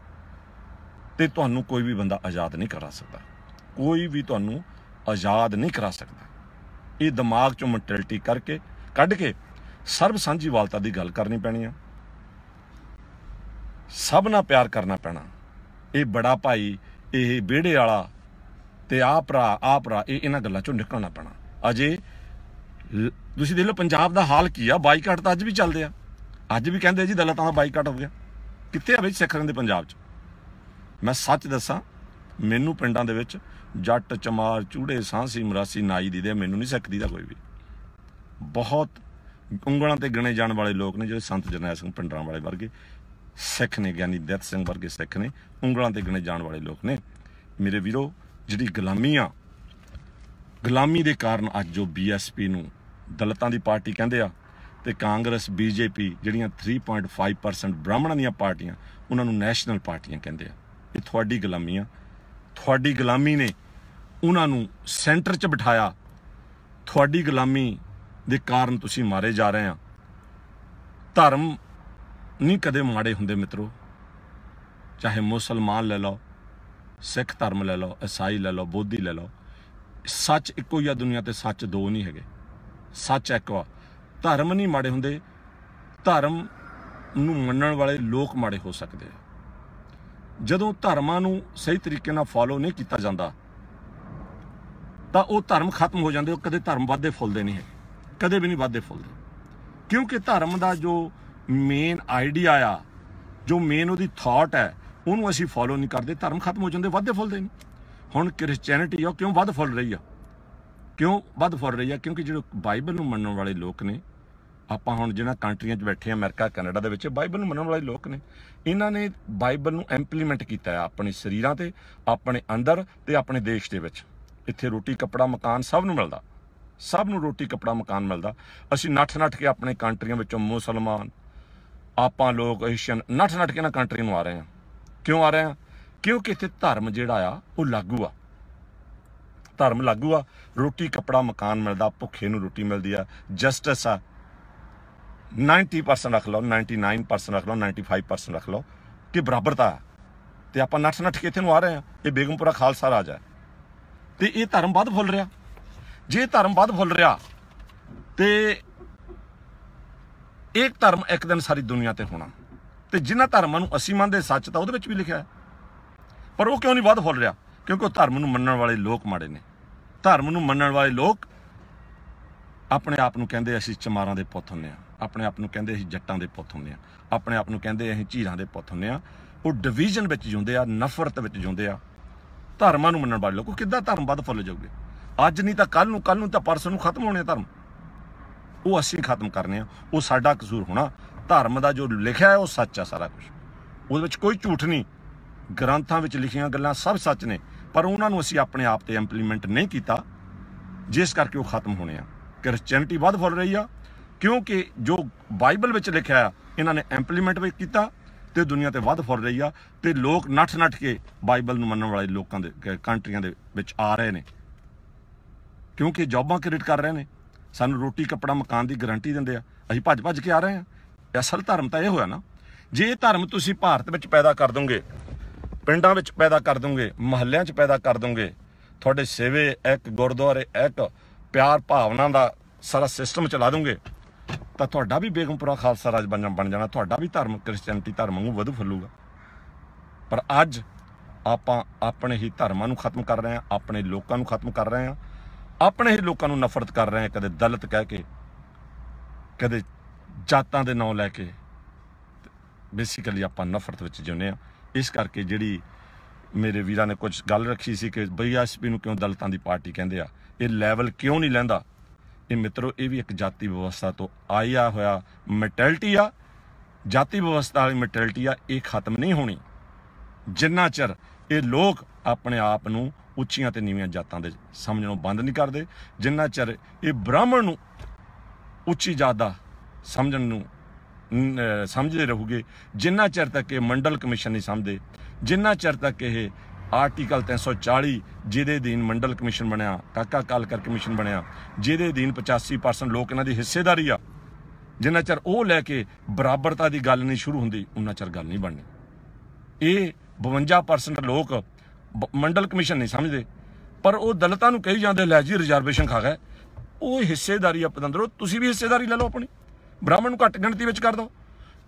ਤੇ ਤੁਹਾਨੂੰ ਕੋਈ ਵੀ ਬੰਦਾ ਆਜ਼ਾਦ ਨਹੀਂ ਕਰਾ ਸਕਦਾ ਕੋਈ ਵੀ ਤੁਹਾਨੂੰ ਆਜ਼ਾਦ ਨਹੀਂ ਕਰਾ ਸਕਦਾ ਇਹ ਦਿਮਾਗ ਚੋਂ ਮੈਂਟੈਲਿਟੀ ਕਰਕੇ ਕੱਢ ਕੇ ਸਰਬ ਸਾਂਝੀਵਾਲਤਾ ਦੀ ਗੱਲ ਕਰਨੀ ਪੈਣੀ ਆ ਸਭ ਨਾਲ ਪਿਆਰ ਕਰਨਾ ਪੈਣਾ ਇਹ ਬੜਾ ਭਾਈ ਇਹ ਵਿਹੜੇ ਵਾਲਾ ਤੇ ਆ ਭਰਾ ਆ ਭਰਾ ਇਹ ਇਹਨਾਂ ਗੱਲਾਂ ਚੋਂ ਨਿਕਲਣਾ ਪੈਣਾ ਅਜੇ ਤੁਸੀਂ ਦੇਖ ਲਓ ਪੰਜਾਬ ਦਾ ਹਾਲ ਕੀ ਆ ਬਾਈਕਾਟ ਤਾਂ ਅੱਜ ਵੀ ਚੱਲਦੇ ਆ ਅੱਜ ਵੀ ਕਹਿੰਦੇ ਜੀ ਦਲਤਾਂ ਦਾ ਬਾਈਕਾਟ ਹੋ ਗਿਆ ਕਿੱਥੇ ਆ ਵਿੱਚ ਸਿੱਖ ਰਹਿੰਦੇ ਪੰਜਾਬ 'ਚ ਮੈਂ ਸੱਚ ਦੱਸਾਂ ਮੈਨੂੰ ਪਿੰਡਾਂ ਦੇ ਵਿੱਚ ਜੱਟ ਚਮਾਰ ਚੂੜੇ ਸਾਂਸੀ ਮਰਾਸੀ ਨਾਈ ਦੀ ਦੇ ਮੈਨੂੰ ਨਹੀਂ ਸਿੱਖਦੀ ਦਾ ਕੋਈ ਵੀ ਬਹੁਤ ਉਂਗਲਾਂ ਤੇ ਗਣੇ ਜਾਣ ਵਾਲੇ ਲੋਕ ਨੇ ਜਿਹੜੇ ਸੰਤ ਜਰਨੈਲ ਸਿੰਘ ਪਿੰਡਰਾਂ ਵਾਲੇ ਵਰਗੇ ਸਿੱਖ ਨੇ ਗਿਆਨੀ ਦਿੱਤ ਸਿੰਘ ਵਰਗੇ ਸਿੱਖ ਨੇ ਉਂਗਲਾਂ ਤੇ ਗਣੇ ਜਾਣ ਵਾਲੇ ਲੋਕ ਨੇ ਮੇਰੇ ਵੀਰੋ ਜਿਹੜੀ ਗੁਲਾਮੀ ਆ ਗੁਲਾਮੀ ਦੇ ਕਾਰਨ ਅੱਜ ਜੋ ਬੀਐਸਪੀ ਨੂੰ ਦਲਤਾਂ ਦੀ ਪਾਰਟੀ ਕਹਿੰਦੇ ਆ ਤੇ ਕਾਂਗਰਸ ਬੀਜੇਪੀ ਜਿਹੜੀਆਂ 3.5% ਬ੍ਰਾਹਮਣਾਂ ਦੀਆਂ ਪਾਰਟੀਆਂ ਉਹਨਾਂ ਨੂੰ ਨੈਸ਼ਨਲ ਪਾਰਟੀਆਂ ਕਹਿੰਦੇ ਆ ਇਹ ਤੁਹਾਡੀ ਗੁਲਾਮੀ ਆ ਤੁਹਾਡੀ ਗੁਲਾਮੀ ਨੇ ਉਹਨਾਂ ਨੂੰ ਸੈਂਟਰ 'ਚ ਬਿਠਾਇਆ ਤੁਹਾਡੀ ਗੁਲਾਮੀ ਦੇ ਕਾਰਨ ਤੁਸੀਂ ਮਾਰੇ ਜਾ ਰਹੇ ਆ ਧਰਮ ਨਹੀਂ ਕਦੇ ਮਾੜੇ ਹੁੰਦੇ ਮਿੱਤਰੋ ਚਾਹੇ ਮੁਸਲਮਾਨ ਲੈ ਲਓ ਸਿੱਖ ਧਰਮ ਲੈ ਲਓ ਈਸਾਈ ਲੈ ਲਓ ਬੋਧੀ ਲੈ ਲਓ ਸੱਚ ਇੱਕੋ ਹੀ ਆ ਦੁਨੀਆ ਤੇ ਸੱਚ ਦੋ ਨਹੀਂ ਹੈਗੇ ਸੱਚ ਇੱਕ ਵਾ ਧਰਮ ਨਹੀਂ ਮਾੜੇ ਹੁੰਦੇ ਧਰਮ ਨੂੰ ਮੰਨਣ ਵਾਲੇ ਲੋਕ ਮਾੜੇ ਹੋ ਸਕਦੇ ਆ ਜਦੋਂ ਧਰਮਾਂ ਨੂੰ ਸਹੀ ਤਰੀਕੇ ਨਾਲ ਫਾਲੋ ਨਹੀਂ ਕੀਤਾ ਜਾਂਦਾ ਤਾਂ ਉਹ ਧਰਮ ਖਤਮ ਹੋ ਜਾਂਦੇ ਉਹ ਕਦੇ ਧਰਮ ਵੱਧਦੇ ਫੁੱਲਦੇ ਨਹੀਂ ਹੈ ਕਦੇ ਵੀ ਨਹੀਂ ਵੱਧਦੇ ਫੁੱਲਦੇ ਕਿਉਂਕਿ ਧਰਮ ਦਾ ਜੋ ਮੇਨ ਆਈਡੀਆ ਆ ਜੋ ਮੇਨ ਉਹਦੀ ਥਾਟ ਹੈ ਉਹਨੂੰ ਅਸੀਂ ਫੋਲੋ ਨਹੀਂ ਕਰਦੇ ਧਰਮ ਖਤਮ ਹੋ ਜਾਂਦੇ ਵਾਧੇ ਫੁੱਲਦੇ ਨਹੀਂ ਹੁਣ ਕ੍ਰਿਸਚੀਅਨਿਟੀ ਆ ਕਿਉਂ ਵੱਧ ਫੁੱਲ ਰਹੀ ਆ ਕਿਉਂ ਵੱਧ ਫੁੱਲ ਰਹੀ ਆ ਕਿਉਂਕਿ ਜਿਹੜੇ ਬਾਈਬਲ ਨੂੰ ਮੰਨਣ ਵਾਲੇ ਲੋਕ ਨੇ ਆਪਾਂ ਹੁਣ ਜਿਹਨਾਂ ਕੰਟਰੀਆਂ 'ਚ ਬੈਠੇ ਆ ਅਮਰੀਕਾ ਕੈਨੇਡਾ ਦੇ ਵਿੱਚ ਬਾਈਬਲ ਨੂੰ ਮੰਨਣ ਵਾਲੇ ਲੋਕ ਨੇ ਇਹਨਾਂ ਨੇ ਬਾਈਬਲ ਨੂੰ ਇੰਪਲੀਮੈਂਟ ਕੀਤਾ ਆ ਆਪਣੇ ਸਰੀਰਾਂ ਤੇ ਆਪਣੇ ਅੰਦਰ ਤੇ ਆਪਣੇ ਦੇਸ਼ ਦੇ ਵਿੱਚ ਇੱਥੇ ਰੋਟੀ ਕੱਪੜਾ ਮਕਾਨ ਸਭ ਨੂੰ ਮਿਲਦਾ ਸਭ ਨੂੰ ਰੋਟੀ ਕੱਪੜਾ ਮਕਾਨ ਮਿਲਦਾ ਅਸੀਂ ਨੱਠ ਨੱਠ ਕੇ ਆਪਣੇ ਕੰਟਰੀਆਂ ਵਿੱਚੋਂ ਮੁਸਲਮਾਨ ਆਪਾਂ ਲੋਕ ਏਸ਼ੀਅਨ ਨੱਠ ਨੱਠ ਕੇ ਨਾ ਕੰਟਰੀ ਨੂੰ ਆ ਰਹੇ ਆ ਕਿਉਂ ਆ ਰਹੇ ਆ ਕਿਉਂਕਿ ਇੱਥੇ ਧਰਮ ਜਿਹੜਾ ਆ ਉਹ ਲਾਗੂ ਆ ਧਰਮ ਲਾਗੂ ਆ ਰੋਟੀ ਕੱਪੜਾ ਮਕਾਨ ਮਿਲਦਾ ਭੁੱਖੇ ਨੂੰ ਰੋਟੀ ਮਿਲਦੀ ਆ ਜਸਟਿਸ ਆ 90% ਰੱਖ ਲਓ 99% ਰੱਖ ਲਓ 95% ਰੱਖ ਲਓ ਕਿ ਬਰਾਬਰਤਾ ਤੇ ਆਪਾਂ ਨੱਠ ਨੱਠ ਕੇ ਇੱਥੇ ਨੂੰ ਆ ਰਹੇ ਆ ਇਹ ਬੇਗਮਪੁਰਾ ਖਾਲਸਾ ਰਾਜ ਆ ਤੇ ਇਹ ਧਰਮ ਵੱਧ ਫੁੱਲ ਰਿਹਾ ਜੇ ਧਰਮ ਵੱਧ ਫੁੱਲ ਰਿਹਾ ਤੇ ਇੱਕ ਧਰਮ ਇੱਕ ਦਿਨ ਸਾਰੀ ਦੁਨੀਆ ਤੇ ਹੋਣਾ ਤੇ ਜਿਨ੍ਹਾਂ ਧਰਮਾਂ ਨੂੰ ਅਸੀਂ ਮੰਨਦੇ ਸੱਚ ਤਾਂ ਉਹਦੇ ਵਿੱਚ ਵੀ ਲਿਖਿਆ ਹੈ ਪਰ ਉਹ ਕਿਉਂ ਨਹੀਂ ਵੱਧ ਫੁੱਲ ਰਿਹਾ ਕਿਉਂਕਿ ਉਹ ਧਰਮ ਨੂੰ ਮੰਨਣ ਵਾਲੇ ਲੋਕ ਮਾੜੇ ਨੇ ਧਰਮ ਨੂੰ ਮੰਨਣ ਵਾਲੇ ਲੋਕ ਆਪਣੇ ਆਪ ਨੂੰ ਕਹਿੰਦੇ ਅਸੀਂ ਚਮਾਰਾਂ ਦੇ ਪੁੱਤ ਹੁੰਨੇ ਆ ਆਪਣੇ ਆਪ ਨੂੰ ਕਹਿੰਦੇ ਅਸੀਂ ਜੱਟਾਂ ਦੇ ਪੁੱਤ ਹੁੰਨੇ ਆ ਆਪਣੇ ਆਪ ਨੂੰ ਕਹਿੰਦੇ ਅਸੀਂ ਝੀਰਾਂ ਦੇ ਪੁੱਤ ਹੁੰਨੇ ਆ ਉਹ ਡਿਵੀਜ਼ਨ ਵਿੱਚ ਜਿਉਂਦੇ ਆ ਨਫ਼ਰਤ ਵਿੱਚ ਜਿਉਂਦੇ ਆ ਧਰਮਾਂ ਨੂੰ ਮੰਨਣ ਵਾਲੇ ਲੋਕ ਕਿੱਦਾਂ ਧਰਮ ਵੱਧ ਫੁੱਲ ਜਾਊਗੇ ਅੱਜ ਨਹੀਂ ਤਾਂ ਕੱਲ ਨੂੰ ਕੱਲ ਨੂੰ ਤਾਂ ਪਰਸ ਨੂੰ ਖਤਮ ਹੋਣੇ ਧਰਮ ਉਹ ਅਸੀਂ ਖਤਮ ਕਰਨੇ ਆ ਉਹ ਸਾਡਾ ਕਸੂਰ ਹੋਣਾ ਧਰਮ ਦਾ ਜੋ ਲਿਖਿਆ ਹੈ ਉਹ ਸੱਚ ਆ ਸਾਰਾ ਕੁਝ ਉਹਦੇ ਵਿੱਚ ਕੋਈ ਝੂਠ ਨਹੀਂ ਗ੍ਰੰਥਾਂ ਵਿੱਚ ਲਿਖੀਆਂ ਗੱਲਾਂ ਸਭ ਸੱਚ ਨੇ ਪਰ ਉਹਨਾਂ ਨੂੰ ਅਸੀਂ ਆਪਣੇ ਆਪ ਤੇ ਇੰਪਲੀਮੈਂਟ ਨਹੀਂ ਕੀਤਾ ਜਿਸ ਕਰਕੇ ਉਹ ਖਤਮ ਹੋਣੇ ਆ ਕ੍ਰਿਸਚੀਅਨਿਟੀ ਵੱਧ ਫੁੱਲ ਰਹੀ ਆ ਕਿਉਂਕਿ ਜੋ ਬਾਈਬਲ ਵਿੱਚ ਲਿਖਿਆ ਆ ਇਹਨਾਂ ਨੇ ਇੰਪਲੀਮੈਂਟ ਵੀ ਕੀਤਾ ਤੇ ਦੁਨੀਆ ਤੇ ਵੱਧ ਫੁੱਲ ਰਹੀ ਆ ਤੇ ਲੋਕ ਨੱਠ ਨੱਠ ਕੇ ਬਾਈਬਲ ਨੂੰ ਮੰਨਣ ਵਾਲੇ ਲੋਕਾਂ ਦੇ ਕੰਟਰੀਆਂ ਦੇ ਵਿੱਚ ਆ ਰਹੇ ਨੇ ਕਿਉਂਕਿ ਜੌਬਾਂ ਕ੍ਰੀਏਟ ਕਰ ਰਹੇ ਨੇ ਸਾਨੂੰ ਰੋਟੀ ਕੱਪੜਾ ਮਕਾਨ ਦੀ ਗਾਰੰਟੀ ਦਿੰਦੇ ਆ ਅਸੀਂ ਭੱਜ ਭੱਜ ਕੇ ਆ ਰਹੇ ਆ ਅਸਲ ਧਰਮ ਤਾਂ ਇਹ ਹੋਇਆ ਨਾ ਜੇ ਇਹ ਧਰਮ ਤੁਸੀਂ ਭਾਰਤ ਵਿੱਚ ਪੈਦਾ ਕਰ ਦੋਗੇ ਪਿੰਡਾਂ ਵਿੱਚ ਪੈਦਾ ਕਰ ਦੋਗੇ ਮਹੱਲਿਆਂ 'ਚ ਪੈਦਾ ਕਰ ਦੋਗੇ ਤੁਹਾਡੇ ਸੇਵੇ ਇੱਕ ਗੁਰਦੁਆਰੇ ਇੱਕ ਪਿਆਰ ਭਾਵਨਾ ਦਾ ਸਾਰਾ ਸਿਸਟਮ ਚਲਾ ਦੋਗੇ ਤਾਂ ਤੁਹਾਡਾ ਵੀ ਬੇਗਮਪੁਰਾ ਖਾਲਸਾ ਰਾਜ ਬਣ ਜਾਣਾ ਤੁਹਾਡਾ ਵੀ ਧਰਮ ਕ੍ਰਿਸਚੀਅਨਟੀ ਧਰਮ ਨੂੰ ਵਧੂ ਫੁੱਲੂਗਾ ਪਰ ਅੱਜ ਆਪਾਂ ਆਪਣੇ ਹੀ ਧਰਮਾਂ ਨੂੰ ਖਤਮ ਕਰ ਰਹੇ ਆ ਆਪਣੇ ਲੋਕਾਂ ਨੂੰ ਖਤਮ ਕਰ ਰਹੇ ਆ ਆਪਣੇ ਹੀ ਲੋਕਾਂ ਨੂੰ ਨਫ਼ਰਤ ਕਰ ਰਹੇ ਆ ਕਦੇ ਦਲਿਤ ਕਹਿ ਕੇ ਕਦੇ ਜਾਤਾਂ ਦੇ ਨਾਂ ਲੈ ਕੇ ਬੇਸਿਕਲੀ ਆਪਾਂ ਨਫ਼ਰਤ ਵਿੱਚ ਜਿਉਂਦੇ ਆ ਇਸ ਕਰਕੇ ਜਿਹੜੀ ਮੇਰੇ ਵੀਰਾਂ ਨੇ ਕੁਝ ਗੱਲ ਰੱਖੀ ਸੀ ਕਿ ਬੀਐਸਪੀ ਨੂੰ ਕਿਉਂ ਦਲਤਾਂ ਦੀ ਪਾਰਟੀ ਕਹਿੰਦੇ ਆ ਇਹ ਲੈਵਲ ਕਿਉਂ ਨਹੀਂ ਲੈਂਦਾ ਇਹ ਮਿੱਤਰੋ ਇਹ ਵੀ ਇੱਕ ਜਾਤੀ ਵਿਵਸਥਾ ਤੋਂ ਆਇਆ ਹੋਇਆ ਮੈਟੈਲਟੀ ਆ ਜਾਤੀ ਵਿਵਸਥਾ ਵਾਲੀ ਮੈਟੈਲਟੀ ਆ ਇਹ ਖਤਮ ਨਹੀਂ ਹੋਣੀ ਜਿੰਨਾ ਚਿਰ ਇਹ ਲੋਕ ਆਪਣੇ ਆਪ ਨੂੰ ਉੱਚੀਆਂ ਤੇ ਨੀਵੀਆਂ ਜਾਤਾਂ ਦੇ ਸਮਝਣੋਂ ਬੰਦ ਨਹੀਂ ਕਰਦੇ ਜਿੰਨਾ ਚਿਰ ਇਹ ਬ੍ਰਾਹਮਣ ਨੂੰ ਉੱਚੀ ਜਾਤ ਦਾ ਸਮਝਣ ਨੂੰ ਸਮਝਦੇ ਰਹੋਗੇ ਜਿੰਨਾ ਚਿਰ ਤੱਕ ਇਹ ਮੰਡਲ ਕਮਿਸ਼ਨ ਨਹੀਂ ਸਮਝਦੇ ਜਿੰਨਾ ਚਿਰ ਤੱਕ ਇਹ ਆਰਟੀਕਲ 340 ਜਿਹਦੇ ਅਧੀਨ ਮੰਡਲ ਕਮਿਸ਼ਨ ਬਣਿਆ ਕਾਕਾ ਕਾਲਕਰ ਕਮਿਸ਼ਨ ਬਣਿਆ ਜਿਹਦੇ ਅਧੀਨ 85% ਲੋਕ ਇਹਨਾਂ ਦੀ ਹਿੱਸੇਦਾਰੀ ਆ ਜਿੰਨਾ ਚਿਰ ਉਹ ਲੈ ਕੇ ਬਰਾਬਰਤਾ ਦੀ ਗੱਲ ਨਹੀਂ ਸ਼ੁਰੂ ਹੁੰਦੀ ਉਹਨਾਂ ਚਿਰ ਗੱਲ ਨਹੀਂ ਬਣਨੀ ਇਹ 52% ਲੋਕ ਮੰਡਲ ਕਮਿਸ਼ਨ ਨਹੀਂ ਸਮਝਦੇ ਪਰ ਉਹ ਦਲਤਾਂ ਨੂੰ ਕਹੀ ਜਾਂਦੇ ਲੈ ਜੀ ਰਿਜ਼ਰਵੇਸ਼ਨ ਖਾ ਗਏ ਉਹ ਹਿੱਸੇਦਾਰੀ ਆ ਪਤੰਦਰੋ ਤੁਸੀਂ ਵੀ ਹਿੱਸੇਦਾਰੀ ਲੈ ਲਓ ਆਪਣੀ ਬ੍ਰਾਹਮਣ ਨੂੰ ਘੱਟ ਗਿਣਤੀ ਵਿੱਚ ਕਰ ਦੋ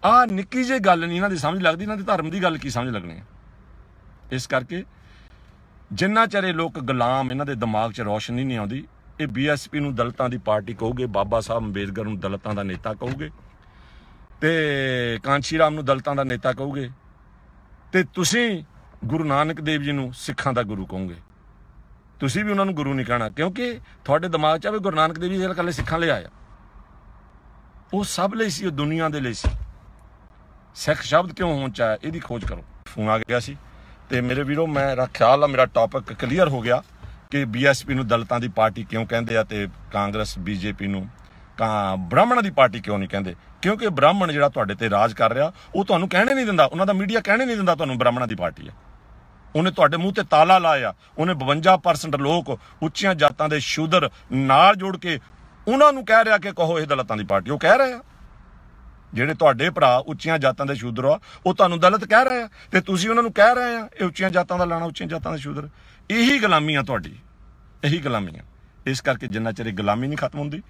ਆ ਨਿੱਕੀ ਜਿਹੀ ਗੱਲ ਨਹੀਂ ਇਹਨਾਂ ਦੀ ਸਮਝ ਲੱਗਦੀ ਇਹਨਾਂ ਦੇ ਧਰਮ ਦੀ ਗੱਲ ਕੀ ਸਮਝ ਲੱਗਣੀ ਹੈ ਇਸ ਕਰਕੇ ਜਿੰਨਾ ਚਿਰ ਇਹ ਲੋਕ ਗੁਲਾਮ ਇਹਨਾਂ ਦੇ ਦਿਮਾਗ 'ਚ ਰੋਸ਼ਨੀ ਨਹੀਂ ਆਉਂਦੀ ਇਹ ਬੀਐਸਪੀ ਨੂੰ ਦਲਤਾਂ ਦੀ ਪਾਰਟੀ ਕਹੋਗੇ ਬਾਬਾ ਸਾਹਿਬ ਅੰਬੇਦਕਰ ਨੂੰ ਦਲਤਾਂ ਦਾ ਨੇਤਾ ਕਹੋਗੇ ਤੇ ਕਾਂਚੀ ਰਾਮ ਨੂੰ ਦਲਤਾਂ ਦਾ ਨੇਤਾ ਕਹੋਗੇ ਤੇ ਤੁਸੀਂ ਗੁਰੂ ਨਾਨਕ ਦੇਵ ਜੀ ਨੂੰ ਸਿੱਖਾਂ ਦਾ ਗੁਰੂ ਕਹੋਗੇ ਤੁਸੀਂ ਵੀ ਉਹਨਾਂ ਨੂੰ ਗੁਰੂ ਨਹੀਂ ਕਹਿਣਾ ਕਿਉਂਕਿ ਤੁਹਾਡੇ ਦਿਮਾਗ 'ਚ ਆਵੇ ਗੁਰੂ ਨਾਨਕ ਦੇਵ ਜੀ ਇਹ ਕੱਲੇ ਸਿੱਖਾਂ ਲਈ ਆਇਆ ਉਹ ਸਭ ਲਈ ਸੀ ਉਹ ਦੁਨੀਆ ਦੇ ਲਈ ਸੀ ਸਿੱਖ ਸ਼ਬਦ ਕਿਉਂ ਹੋਣ ਇਹਦੀ ਖੋਜ ਕਰੋ ਫੋਨ ਆ ਗਿਆ ਸੀ ਤੇ ਮੇਰੇ ਵੀਰੋ ਮੈਂ ਰੱਖਿਆ ਲਾ ਮੇਰਾ ਟਾਪਿਕ ਕਲੀਅਰ ਹੋ ਗਿਆ ਕਿ ਬੀਐਸਪੀ ਨੂੰ ਦਲਤਾਂ ਦੀ ਪਾਰਟੀ ਕਿਉਂ ਕਹਿੰਦੇ ਆ ਤੇ ਕਾਂਗਰਸ ਬੀਜੇਪੀ ਨੂੰ ਕਾ ਬ੍ਰਾਹਮਣਾਂ ਦੀ ਪਾਰਟੀ ਕਿਉਂ ਨਹੀਂ ਕਹਿੰਦੇ ਕਿਉਂਕਿ ਬ੍ਰਾਹਮਣ ਜਿਹੜਾ ਤੁਹਾਡੇ ਤੇ ਰਾਜ ਕਰ ਰਿਹਾ ਉਹ ਤੁਹਾਨੂੰ ਕਹਿਣੇ ਨਹੀਂ ਦਿੰਦਾ ਉਹਨਾਂ ਦਾ ਮੀਡੀਆ ਕਹਿਣੇ ਨਹੀਂ ਦਿੰਦਾ ਤੁਹਾਨੂੰ ਬ੍ਰਾਹਮਣਾਂ ਦੀ ਪਾਰਟੀ ਹੈ ਉਹਨੇ ਤੁਹਾਡੇ ਮੂੰਹ ਤੇ ਤਾਲਾ ਲਾਇਆ ਉਹਨੇ 52% ਲੋਕ ਉੱਚੀਆਂ ਜਾਤਾਂ ਦੇ ਸ਼ੂਦਰ ਨਾਲ ਜੋੜ ਕੇ ਉਹਨਾਂ ਨੂੰ ਕਹਿ ਰਿਹਾ ਕਿ ਕਹੋ ਇਹ ਦਲਤਾਂ ਦੀ ਪਾਰਟੀ ਉਹ ਕਹਿ ਰਿਹਾ ਜਿਹੜੇ ਤੁਹਾਡੇ ਭਰਾ ਉੱਚੀਆਂ ਜਾਤਾਂ ਦੇ ਸ਼ੂਦਰ ਆ ਉਹ ਤੁਹਾਨੂੰ ਦਲਤ ਕਹਿ ਰਹੇ ਆ ਤੇ ਤੁਸੀਂ ਉਹਨਾਂ ਨੂੰ ਕਹਿ ਰਹੇ ਆ ਇਹ ਉੱਚੀਆਂ ਜਾਤਾਂ ਦਾ ਲਾਣਾ ਉੱਚੀਆਂ ਜਾਤਾਂ ਦੇ ਸ਼ੂਦਰ ਇਹੀ ਗੁਲਾਮੀ ਆ ਤੁਹਾਡੀ ਇਹੀ ਗੁਲਾਮੀ ਆ ਇਸ ਕਰਕੇ ਜਿੰਨਾ ਚਿਰ ਇਹ ਗੁਲਾਮੀ ਨਹੀਂ ਖਤਮ ਹੁੰਦੀ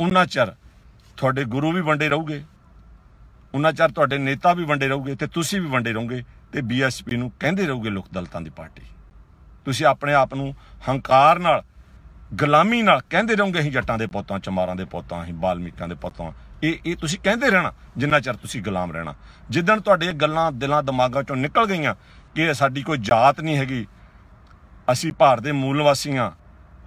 ਉਹਨਾਂ ਚਿਰ ਤੁਹਾਡੇ ਗੁਰੂ ਵੀ ਵੰਡੇ ਰਹੂਗੇ ਉਹਨਾਂ ਚਿਰ ਤੁਹਾਡੇ ਨੇਤਾ ਵੀ ਵੰਡੇ ਰਹੂਗੇ ਤੇ ਤੁਸੀਂ ਵੀ ਵੰਡੇ ਰਹੋਗੇ ਤੇ ਬੀਐਸਪੀ ਨੂੰ ਕਹਿੰਦੇ ਰਹੋਗੇ ਲੋਕ ਦਲਤਾਂ ਦੀ ਪਾਰਟੀ ਤੁਸੀਂ ਆਪਣੇ ਆਪ ਨੂੰ ਹੰਕਾਰ ਨਾਲ ਗੁਲਾਮੀ ਨਾਲ ਕਹਿੰਦੇ ਰਹੋਗੇ ਅਸੀਂ ਜੱਟਾਂ ਦੇ ਪੁੱਤਾਂ ਚਮਾਰਾਂ ਦੇ ਪੁੱਤਾਂ ਅਸੀਂ ਬਾਲਮੀਕਾਂ ਦੇ ਪੁੱਤਾਂ ਇਹ ਇਹ ਤੁਸੀਂ ਕਹਿੰਦੇ ਰਹਿਣਾ ਜਿੰਨਾ ਚਿਰ ਤੁਸੀਂ ਗੁਲਾਮ ਰਹਿਣਾ ਜਿੱਦਣ ਤੁਹਾਡੇ ਗੱਲਾਂ ਦਿਲਾਂ ਦਿਮਾਗਾਂ ਚੋਂ ਨਿਕਲ ਗਈਆਂ ਕਿ ਸਾਡੀ ਕੋਈ ਜਾਤ ਨਹੀਂ ਹੈਗੀ ਅਸੀਂ ਭਾਰਤ ਦੇ ਮੂਲ ਵਾਸੀਆਂ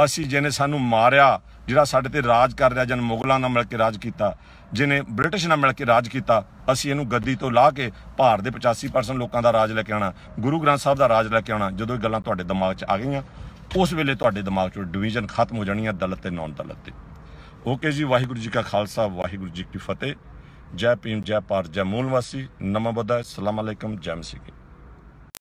ਅਸੀਂ ਜਿਹਨੇ ਸਾਨੂੰ ਮਾਰਿਆ ਜਿਹੜਾ ਸਾਡੇ ਤੇ ਰਾਜ ਕਰ ਰਿਹਾ ਜਨ ਮੁਗਲਾਂ ਨਾਲ ਮਿਲ ਕੇ ਰਾਜ ਕੀਤਾ ਜਿਹਨੇ ਬ੍ਰਿਟਿਸ਼ ਨਾਲ ਮਿਲ ਕੇ ਰਾਜ ਕੀਤਾ ਅਸੀਂ ਇਹਨੂੰ ਗੱਦੀ ਤੋਂ ਲਾ ਕੇ ਭਾਰਤ ਦੇ 85% ਲੋਕਾਂ ਦਾ ਰਾਜ ਲੈ ਕੇ ਆਣਾ ਗੁਰੂ ਗ੍ਰੰਥ ਸਾਹਿਬ ਦਾ ਰਾਜ ਲੈ ਕੇ ਆਣਾ ਜਦੋਂ ਇਹ ਗੱਲਾਂ ਤੁਹਾਡੇ ਦਿਮਾਗ 'ਚ ਆ ਗਈਆਂ ਉਸ ਵੇਲੇ ਤੁਹਾਡੇ ਦਿਮਾਗ 'ਚੋਂ ਡਿਵੀਜ਼ਨ ਖਤਮ ਹੋ ਜਾਣੀ ਹੈ ਦਲਤ ਤੇ ਨੌਨ ਦਲਤ ਤੇ ਓਕੇ ਜੀ ਵਾਹਿਗੁਰੂ ਜੀ ਕਾ ਖਾਲਸਾ ਵਾਹਿਗੁਰੂ ਜੀ ਕੀ ਫਤਿਹ ਜੈ ਭੀਮ ਜੈ ਪਾਰ ਜੈ ਮੂਲ ਵਾਸੀ ਨਮਾ ਬਦਾ ਅਸਲਾਮ ਅਲੈਕਮ ਜੈ ਮਸੀਹ